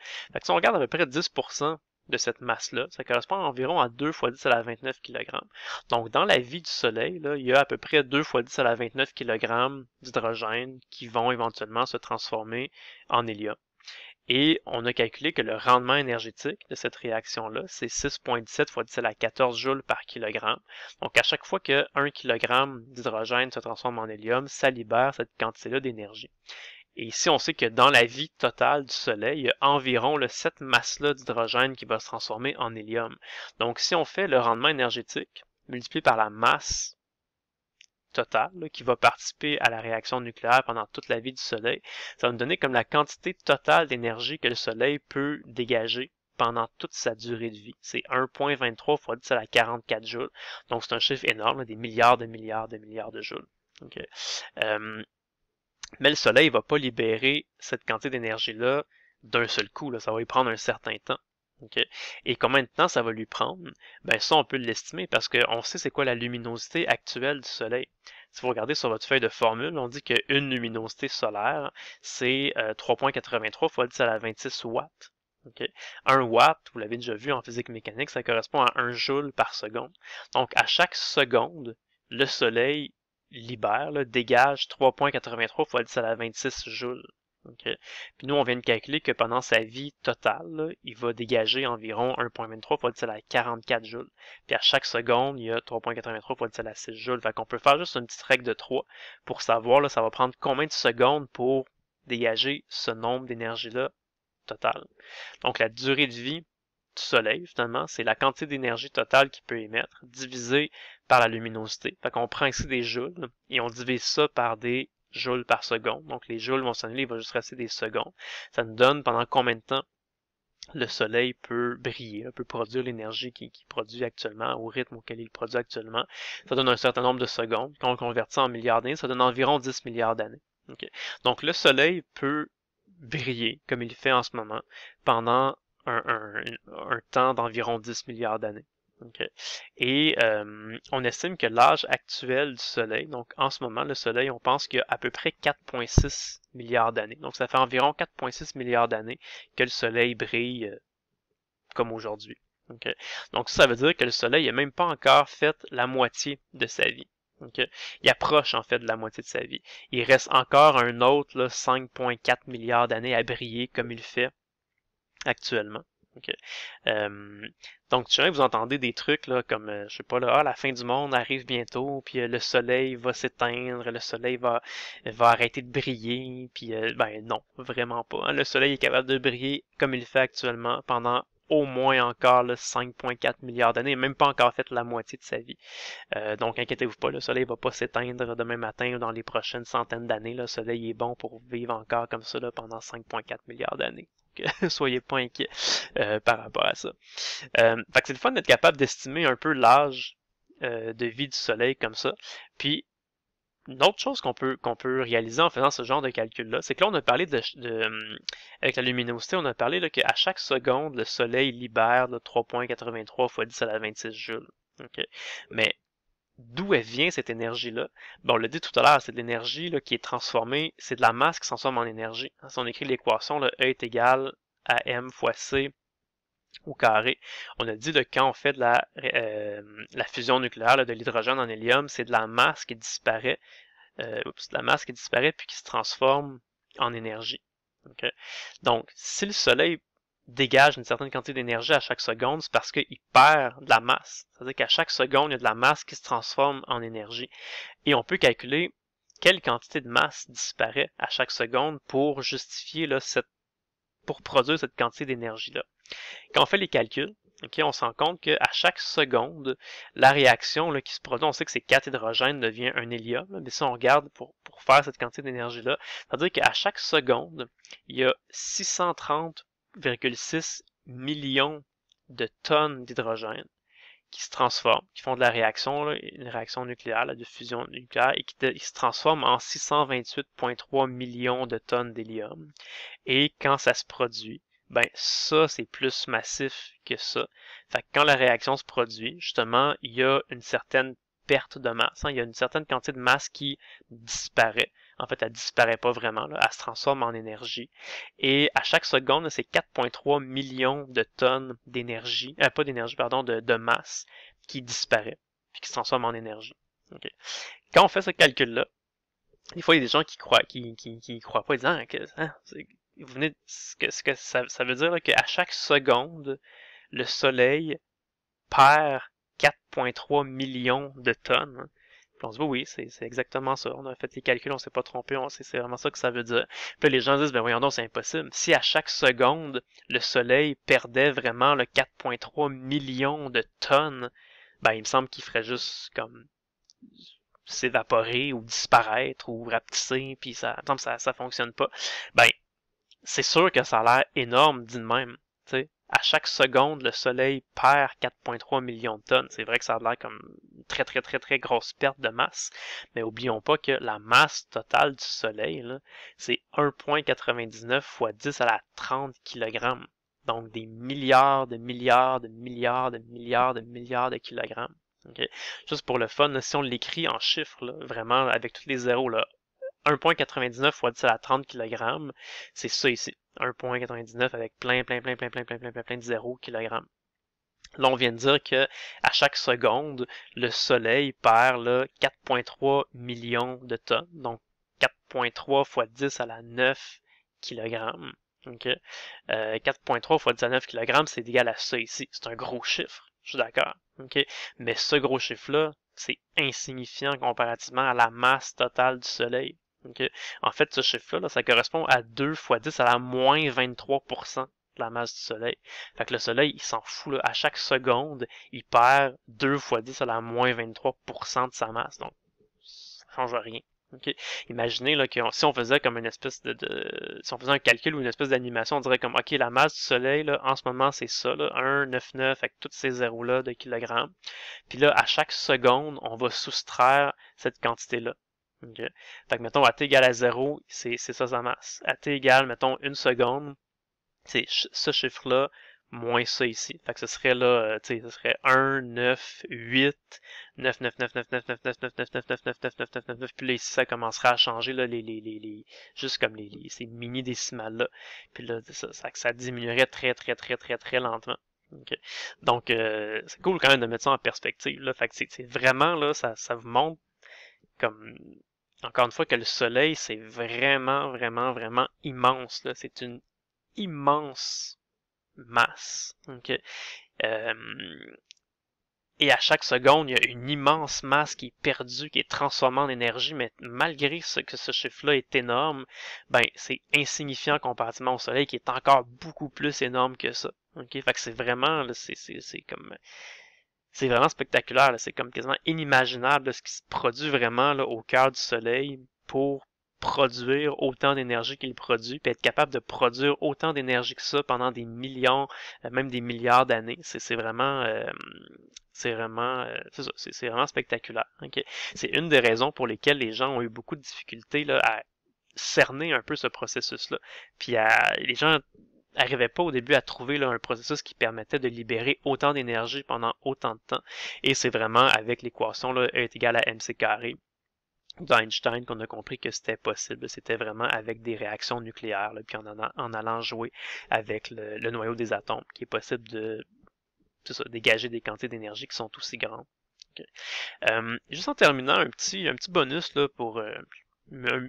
Speaker 1: si on regarde à peu près 10% de cette masse-là. Ça correspond à environ à 2 fois 10 à la 29 kg. Donc, dans la vie du Soleil, il y a à peu près 2 fois 10 à la 29 kg d'hydrogène qui vont éventuellement se transformer en hélium. Et on a calculé que le rendement énergétique de cette réaction-là, c'est 6,17 fois 10 à la 14 joules par kilogramme. Donc, à chaque fois que 1 kg d'hydrogène se transforme en hélium, ça libère cette quantité-là d'énergie. Et ici, on sait que dans la vie totale du Soleil, il y a environ le, cette masse-là d'hydrogène qui va se transformer en hélium. Donc, si on fait le rendement énergétique multiplié par la masse totale qui va participer à la réaction nucléaire pendant toute la vie du Soleil, ça va nous donner comme la quantité totale d'énergie que le Soleil peut dégager pendant toute sa durée de vie. C'est 1.23 fois 10 à la 44 joules. Donc, c'est un chiffre énorme, des milliards de milliards de milliards de joules. Okay. Euh, mais le soleil va pas libérer cette quantité d'énergie-là d'un seul coup. Là. Ça va lui prendre un certain temps. Et combien de temps ça va lui prendre? Ben ça, on peut l'estimer parce qu'on sait c'est quoi la luminosité actuelle du Soleil. Si vous regardez sur votre feuille de formule, on dit qu'une luminosité solaire, c'est 3.83 euh, fois 10 à la 26 watts. Okay. 1 watt, vous l'avez déjà vu en physique mécanique, ça correspond à un joule par seconde. Donc à chaque seconde, le Soleil libère, là, dégage 3.83 fois 10 à la 26 joules. Puis nous, on vient de calculer que pendant sa vie totale, il va dégager environ 1.23 fois 10 à 44 joules. Puis à chaque seconde, il y a 3.83 fois 10 à 6 joules. Fait qu'on peut faire juste une petite règle de 3 pour savoir, là, ça va prendre combien de secondes pour dégager ce nombre d'énergie-là total. Donc la durée de vie du soleil, finalement, c'est la quantité d'énergie totale qu'il peut émettre, divisée par la luminosité. Fait qu'on prend ici des joules et on divise ça par des joules par seconde. Donc les joules vont s'annuler, il va juste rester des secondes. Ça nous donne pendant combien de temps le soleil peut briller, hein, peut produire l'énergie qu'il qui produit actuellement, au rythme auquel il produit actuellement. Ça donne un certain nombre de secondes. Quand on convertit en milliards d'années, ça donne environ 10 milliards d'années. Donc le soleil peut briller, comme il fait en ce moment, pendant un, temps d'environ 10 milliards d'années. Et euh, on estime que l'âge actuel du Soleil, donc en ce moment, le Soleil, on pense qu'il y a à peu près 4,6 milliards d'années. Donc ça fait environ 4,6 milliards d'années que le Soleil brille euh, comme aujourd'hui. Donc ça, veut dire que le Soleil n'a même pas encore fait la moitié de sa vie. Il approche en fait de la moitié de sa vie. Il reste encore un autre 5,4 milliards d'années à briller comme il fait actuellement. Euh, donc, tu sais, vous entendez des trucs là, comme, euh, je sais pas, là, ah, la fin du monde arrive bientôt, puis euh, le soleil va s'éteindre, le soleil va, va arrêter de briller, puis ben non, vraiment pas. Hein. Le soleil est capable de briller comme il fait actuellement pendant au moins encore 5,4 milliards d'années, même pas encore fait la moitié de sa vie. donc, inquiétez-vous pas, le soleil va pas s'éteindre demain matin ou dans les prochaines centaines d'années. Le soleil est bon pour vivre encore comme ça là, pendant 5,4 milliards d'années. [laughs] soyez pas inquiets euh, par rapport à ça. Euh, fait c'est le fun d'être capable d'estimer un peu l'âge euh, de vie du Soleil comme ça. Puis une autre chose qu'on peut peut réaliser en faisant ce genre de calcul là, c'est que là on a parlé de, avec la luminosité, on a parlé qu'à chaque seconde le Soleil libère 3.83 fois 10 à la 26 joules. Mais d'où elle vient cette énergie-là. Bon, on l'a dit tout à l'heure, c'est de l'énergie qui est transformée, c'est de la masse qui s'en transforme en énergie. Hein, si on écrit l'équation, E est égal à M fois C au carré. On a dit de quand on fait de la, euh, la fusion nucléaire de l'hydrogène en hélium, c'est de la masse qui disparaît, euh, la masse qui disparaît puis qui se transforme en énergie. Donc, si le Soleil dégage une certaine quantité d'énergie à chaque seconde, c'est parce qu'il perd de la masse. C'est-à-dire qu'à chaque seconde, il y a de la masse qui se transforme en énergie. Et on peut calculer quelle quantité de masse disparaît à chaque seconde pour justifier là, cette pour produire cette quantité d'énergie-là. Quand on fait les calculs, ok, on se rend compte qu'à chaque seconde, la réaction là, qui se produit, on sait que c'est 4 hydrogènes devient un hélium, mais si on regarde pour, pour faire cette quantité d'énergie-là, c'est-à-dire qu'à chaque seconde, il y a 630 6,6 millions de tonnes d'hydrogène qui se transforment, qui font de la réaction, une réaction nucléaire, la de fusion nucléaire, et qui, se transforment en 628,3 millions de tonnes d'hélium. Et quand ça se produit, ben ça, c'est plus massif que ça. Fait quand la réaction se produit, justement, il y a une certaine perte de masse, hein. il y a une certaine quantité de masse qui disparaît. En fait, elle disparaît pas vraiment, elle se transforme en énergie. Et à chaque seconde, c'est 4,3 millions de tonnes d'énergie, euh, pas d'énergie, pardon, de, de, masse qui disparaît, puis qui se transforme en énergie. Quand on fait ce calcul-là, des fois, il y a des gens qui croient, qui, qui, qui croient pas, disant ah, que, hein, vous venez, ce que, ça, ça veut dire qu'à chaque seconde, le soleil perd 4,3 millions de tonnes. Hein on se oui, c'est exactement ça. On a fait les calculs, on s'est pas trompé, on c'est vraiment ça que ça veut dire. Puis les gens disent, ben voyons donc, c'est impossible. Si à chaque seconde, le Soleil perdait vraiment le 4,3 millions de tonnes, ben il me semble qu'il ferait juste comme s'évaporer ou disparaître ou rapetisser, puis ça, ça, ça fonctionne pas. Ben, c'est sûr que ça a l'air énorme, dit de même. À chaque seconde, le Soleil perd 4,3 millions de tonnes. C'est vrai que ça a l'air comme très, très, très, très grosse perte de masse. Mais oublions pas que la masse totale du Soleil, c'est 1,99 x 10 à la 30 kg. Donc des milliards de milliards de milliards de milliards de milliards de kilogrammes. Juste pour le fun, si on l'écrit en chiffres, vraiment avec tous les zéros, là, 1.99 x 10 à la 30 kg, c'est ça ici. 1.99 avec plein, plein, plein, plein, plein, plein, plein, plein, plein de zéros kg. Là, on vient de dire que à chaque seconde, le Soleil perd 4,3 millions de tonnes, donc 4,3 fois 10 à la 9 kg. 4,3 fois 10 à 9 kg, c'est égal à ça ici. C'est un gros chiffre, je suis d'accord. Mais ce gros chiffre-là, c'est insignifiant comparativement à la masse totale du Soleil. Okay? En fait, ce chiffre-là, là, ça correspond à 2 fois 10 à la moins 23 la masse du Soleil. Fait que le Soleil, il s'en fout. À chaque seconde, il perd 2 fois 10 à la moins 23% de sa masse. Donc, ça change rien. Imaginez là, que si on faisait comme une espèce de, de Si on faisait un calcul ou une espèce d'animation, on dirait comme OK, la masse du Soleil, là, en ce moment, c'est ça, là, 1, 9, 9, avec tous ces zéros-là de kilogrammes. Puis là, à chaque seconde, on va soustraire cette quantité-là. Okay. Fait que mettons, à t égale à 0, c'est ça sa masse. À t égale, mettons, une seconde, ce chiffre-là moins ça ici. Fait que ce serait là, tu sais, ce serait 1, 9, 8, 9, 9, 9, 9, 9, 9, 9, 9, 9, 9, 9, 9, 9, 9, 9, 9, puis là ça commencera à changer, là, les, juste comme les, ces mini décimales-là. Puis là, ça, ça, diminuerait très, très, très, très, très lentement. Donc, c'est cool quand même de mettre ça en perspective, là. Fait que c'est vraiment, là, ça, ça vous montre comme encore une fois que le soleil, c'est vraiment, vraiment, vraiment immense. C'est une immense masse. Euh, et à chaque seconde, il y a une immense masse qui est perdue, qui est transformée en énergie, mais malgré ce que ce chiffre-là est énorme, ben c'est insignifiant comparativement au Soleil qui est encore beaucoup plus énorme que ça. Okay? Fait que c'est vraiment, c'est comme c'est vraiment spectaculaire. C'est comme quasiment inimaginable ce qui se produit vraiment au cœur du Soleil pour produire autant d'énergie qu'il produit, puis être capable de produire autant d'énergie que ça pendant des millions, euh, même des milliards d'années. C'est vraiment, c'est vraiment, euh, euh, c'est vraiment spectaculaire. C'est une des raisons pour lesquelles les gens ont eu beaucoup de difficultés à cerner un peu ce processus-là. Puis les gens n'arrivaient pas au début à trouver là, un processus qui permettait de libérer autant d'énergie pendant autant de temps. Et c'est vraiment avec l'équation E est égal à mc carré d'Einstein qu'on a compris que c'était possible. C'était vraiment avec des réactions nucléaires, là, puis en, allant jouer avec le, noyau des atomes, qui est possible de ça, dégager des quantités d'énergie qui sont aussi grandes. Euh, juste en terminant, un petit, un petit bonus là, pour euh,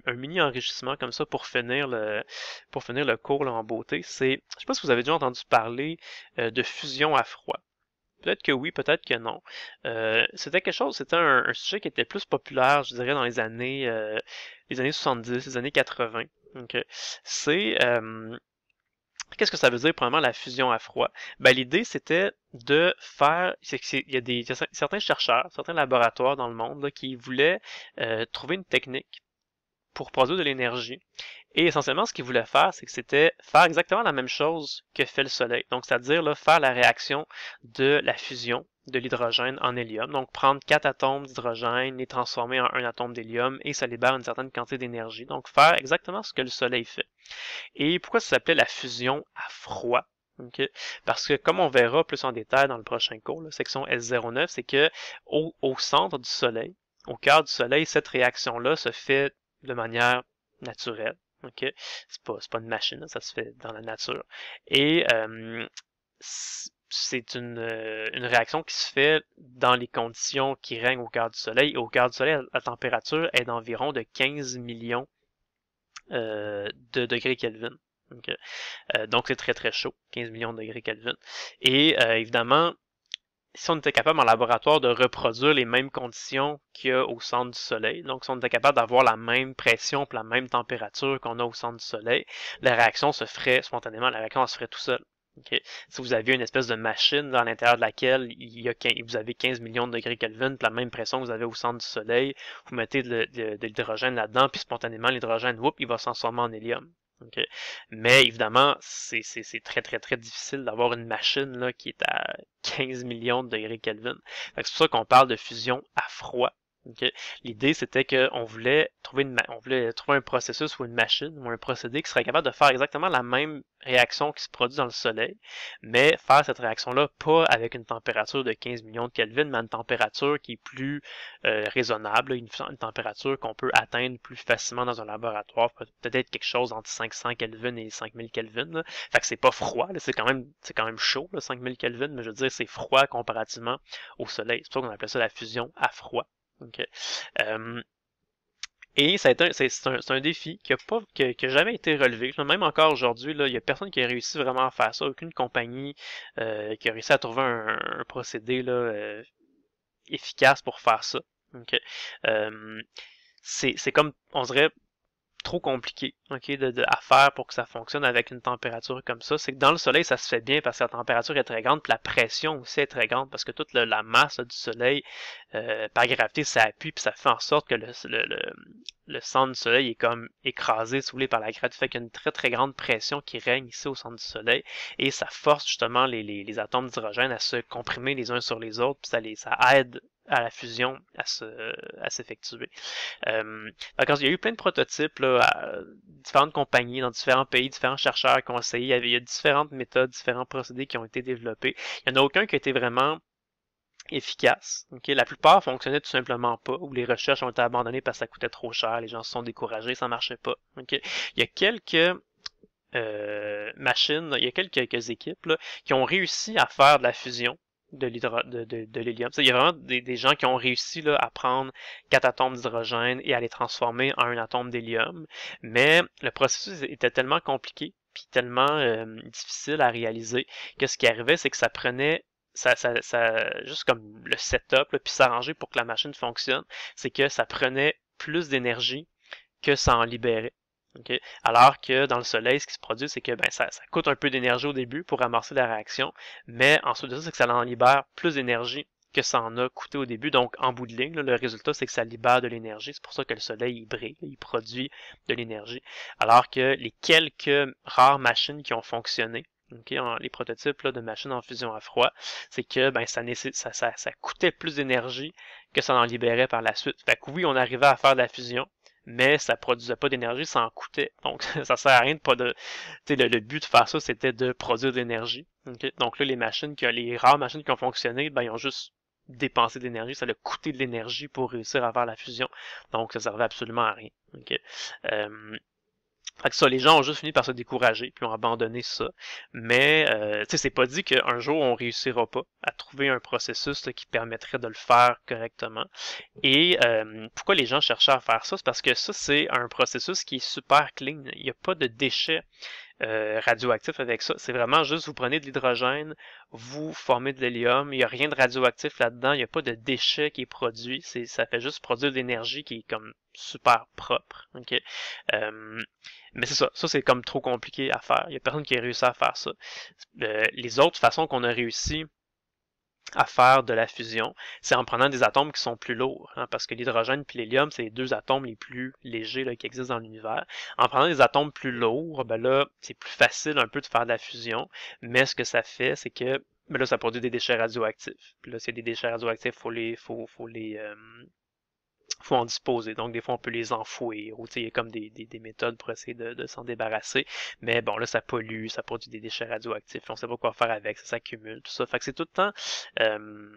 Speaker 1: un, mini enrichissement comme ça pour finir le, pour finir le cours en beauté, c'est, je sais pas si vous avez déjà entendu parler euh, de fusion à froid. Peut-être que oui, peut-être que non. Euh, c'était quelque chose, c'était un, sujet qui était plus populaire, je dirais, dans les années, euh, les années 70, les années 80. Donc, euh, c'est Qu'est-ce que ça veut dire, probablement, la fusion à froid? Ben, l'idée, c'était de faire. il, y a certains chercheurs, certains laboratoires dans le monde qui voulaient trouver une technique pour produire de l'énergie et essentiellement, ce qu'il voulait faire, c'est que c'était faire exactement la même chose que fait le Soleil. Donc, c'est-à-dire faire la réaction de la fusion de l'hydrogène en hélium. Donc, prendre quatre atomes d'hydrogène, les transformer en un atome d'hélium et ça libère une certaine quantité d'énergie. Donc, faire exactement ce que le Soleil fait. Et pourquoi ça s'appelait la fusion à froid? Parce que comme on verra plus en détail dans le prochain cours, la section S09, c'est que au, centre du Soleil, au cœur du Soleil, cette réaction-là se fait de manière naturelle que C'est pas, pas une machine, ça se fait dans la nature. Et c'est euh, une, réaction qui se fait dans les conditions qui règnent au cœur du Soleil. au cœur du Soleil, la température est d'environ de 15 millions euh, de degrés Kelvin. Euh, donc c'est très très chaud, 15 millions de degrés Kelvin. Et évidemment, si on était capable en laboratoire de reproduire les mêmes conditions qu'il y a au centre du Soleil, donc si on était capable d'avoir la même pression et la même température qu'on a au centre du Soleil, la réaction se ferait spontanément, la réaction se ferait tout seul. Si vous aviez une espèce de machine dans l'intérieur de laquelle il y a vous avez 15 millions de degrés Kelvin, la même pression que vous avez au centre du Soleil, vous mettez de, l'hydrogène là-dedans, puis spontanément l'hydrogène, whoop, il va s'en en hélium. Mais évidemment, c'est très, très, très difficile d'avoir une machine là, qui est à 15 millions de degrés Kelvin. C'est pour ça qu'on parle de fusion à froid. L'idée, c'était qu'on voulait trouver on voulait trouver un processus ou une machine ou un procédé qui serait capable de faire exactement la même réaction qui se produit dans le soleil, mais faire cette réaction-là pas avec une température de 15 millions de Kelvin, mais une température qui est plus euh, raisonnable, une, température qu'on peut atteindre plus facilement dans un laboratoire, peut-être quelque chose entre 500 Kelvin et 5000 Kelvin. Là. Fait que c'est pas froid, c'est quand même c'est quand même chaud, là, 5000 Kelvin, mais je veux dire c'est froid comparativement au soleil. C'est pour ça qu'on appelle ça la fusion à froid. Euh, et c'est un, un, un, défi qui a, pas, qui a, jamais été relevé. Même encore aujourd'hui, il n'y a personne qui a réussi vraiment à faire ça. Aucune compagnie euh, qui a réussi à trouver un, procédé là, euh, efficace pour faire ça. c'est comme, on dirait, trop compliqué ok, de, de, à faire pour que ça fonctionne avec une température comme ça. C'est que dans le soleil, ça se fait bien parce que la température est très grande, puis la pression aussi est très grande parce que toute la masse du soleil, euh, par gravité, ça appuie, puis ça fait en sorte que le, le, le, centre du soleil est comme écrasé, soulevé par la gravité. Fait qu'il y a une très très grande pression qui règne ici au centre du soleil et ça force justement les, les, les atomes d'hydrogène à se comprimer les uns sur les autres, puis ça, les, ça aide à la fusion à se à s'effectuer. Euh, il y a eu plein de prototypes là, à différentes compagnies dans différents pays, différents chercheurs qui ont essayé. Il y, a différentes méthodes, différents procédés qui ont été développés. Il n'y en a aucun qui a été vraiment efficace. Okay? La plupart fonctionnaient tout simplement pas, ou les recherches ont été abandonnées parce que ça coûtait trop cher, les gens se sont découragés, ça marchait pas. Il y a quelques euh, machines, il y a quelques, quelques équipes là, qui ont réussi à faire de la fusion de l'hélium. De, il y a vraiment des, gens qui ont réussi à prendre quatre atomes d'hydrogène et à les transformer en un atome d'hélium. Mais le processus était tellement compliqué puis tellement euh, difficile à réaliser que ce qui arrivait, c'est que ça prenait ça, ça, juste comme le setup, puis s'arranger pour que la machine fonctionne, c'est que ça prenait plus d'énergie que ça en libérait. Alors que dans le soleil, ce qui se produit, c'est que ben, ça, ça coûte un peu d'énergie au début pour amorcer la réaction, mais ensuite de ça, c'est que ça en libère plus d'énergie que ça en a coûté au début. Donc, en bout de ligne, le résultat, c'est que ça libère de l'énergie. C'est pour ça que le soleil, il brille, il produit de l'énergie. Alors que les quelques rares machines qui ont fonctionné, les prototypes de machines en fusion à froid, c'est que ben, ça, ça coûtait plus d'énergie que ça en libérait par la suite. Fait que oui, on arrivait à faire de la fusion, mais ça produisait pas d'énergie, ça en coûtait. Donc, [laughs] ça sert à rien de pas de. Tu sais, le, but de faire ça, c'était de produire de l'énergie. Donc là, les machines, qui, les rares machines qui ont fonctionné, ben, ils ont juste dépensé de l'énergie, ça leur coûté de l'énergie pour réussir à faire la fusion. Donc, ça servait absolument à rien. Euh, fait que ça, les gens ont juste fini par se décourager puis ont abandonné ça. Mais euh, tu c'est pas dit qu'un jour on réussira pas à trouver un processus qui permettrait de le faire correctement. Et euh, pourquoi les gens cherchaient à faire ça, c'est parce que ça c'est un processus qui est super clean. Il n'y a pas de déchets. Euh, radioactifs avec ça. C'est vraiment juste, vous prenez de l'hydrogène, vous formez de l'hélium, il n'y a rien de radioactif là-dedans, il n'y a pas de déchets qui est produit, c'est, ça fait juste produire de l'énergie qui est comme super propre. Euh, mais c'est ça, ça c'est comme trop compliqué à faire. Il n'y a personne qui a réussi à faire ça. Euh, les autres façons qu'on a réussi à faire de la fusion, c'est en prenant des atomes qui sont plus lourds, hein, parce que l'hydrogène et l'hélium, c'est les deux atomes les plus légers qui existent dans l'univers. En prenant des atomes plus lourds, ben là, c'est plus facile un peu de faire de la fusion, mais ce que ça fait, c'est que ben là, ça produit des déchets radioactifs. Puis là, s'il des déchets radioactifs, faut les, faut, faut les, euh, faut en disposer. Donc, des fois, on peut les enfouir ou il y a comme des, des, méthodes pour essayer de, s'en débarrasser. Mais bon, là, ça pollue, ça produit des déchets radioactifs, on sait pas quoi faire avec, ça s'accumule, tout ça. Fait que c'est tout le temps. Euh,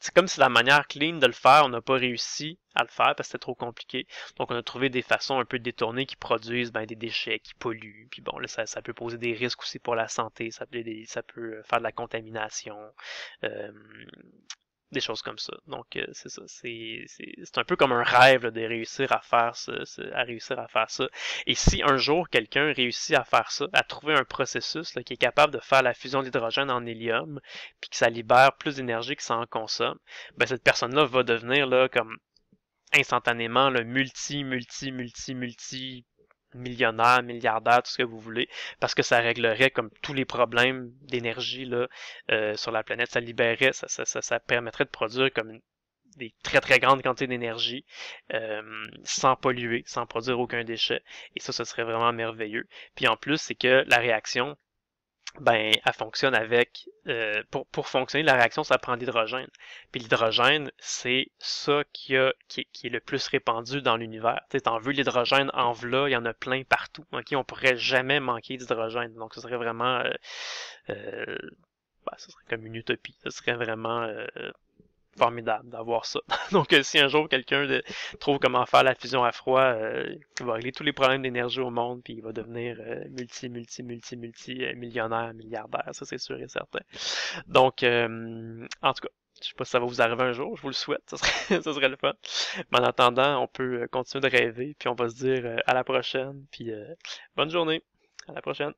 Speaker 1: c'est comme si la manière clean de le faire, on n'a pas réussi à le faire parce que c'était trop compliqué. Donc on a trouvé des façons un peu détournées qui produisent ben, des déchets, qui polluent. Puis bon, là, ça, ça peut poser des risques aussi pour la santé, ça peut, faire de la contamination. Euh, des choses comme ça. Donc euh, c'est ça, c'est, c'est, c'est un peu comme un rêve de réussir à faire ce, ce, à réussir à faire ça. Et si un jour quelqu'un réussit à faire ça, à trouver un processus qui est capable de faire la fusion d'hydrogène en hélium, puis que ça libère plus d'énergie que ça en consomme, ben cette personne-là va devenir là comme instantanément le multi, multi, multi, multi millionnaire, milliardaire, tout ce que vous voulez, parce que ça réglerait comme tous les problèmes d'énergie là euh, sur la planète, ça libérerait, ça, ça, ça, permettrait de produire comme des très très grandes quantités d'énergie euh, sans polluer, sans produire aucun déchet. Et ça, ce serait vraiment merveilleux. Puis en plus, c'est que la réaction, ben, elle fonctionne avec. Euh, pour, pour fonctionner, la réaction, ça prend de l'hydrogène. Puis l'hydrogène, c'est ça qui, a, qui, qui, est le plus répandu dans l'univers. Tu t'en veux l'hydrogène en v'là, il y en a plein partout. Ok, on pourrait jamais manquer d'hydrogène. Donc, ce serait vraiment. Euh, euh bah, ce serait comme une utopie. Ce serait vraiment euh, formidable d'avoir ça. [laughs] Donc, euh, si un jour quelqu'un trouve comment faire la fusion à froid, euh, il va régler tous les problèmes d'énergie au monde, puis il va devenir euh, multi, multi, multi, multi millionnaire, milliardaire. Ça, c'est sûr et certain. Donc, en tout cas. Je sais pas si ça va vous arriver un jour, je vous le souhaite, ça serait, ça [laughs] serait le fun. Mais en attendant, on peut continuer de rêver, puis on va se dire à la prochaine, puis bonne journée, à la prochaine.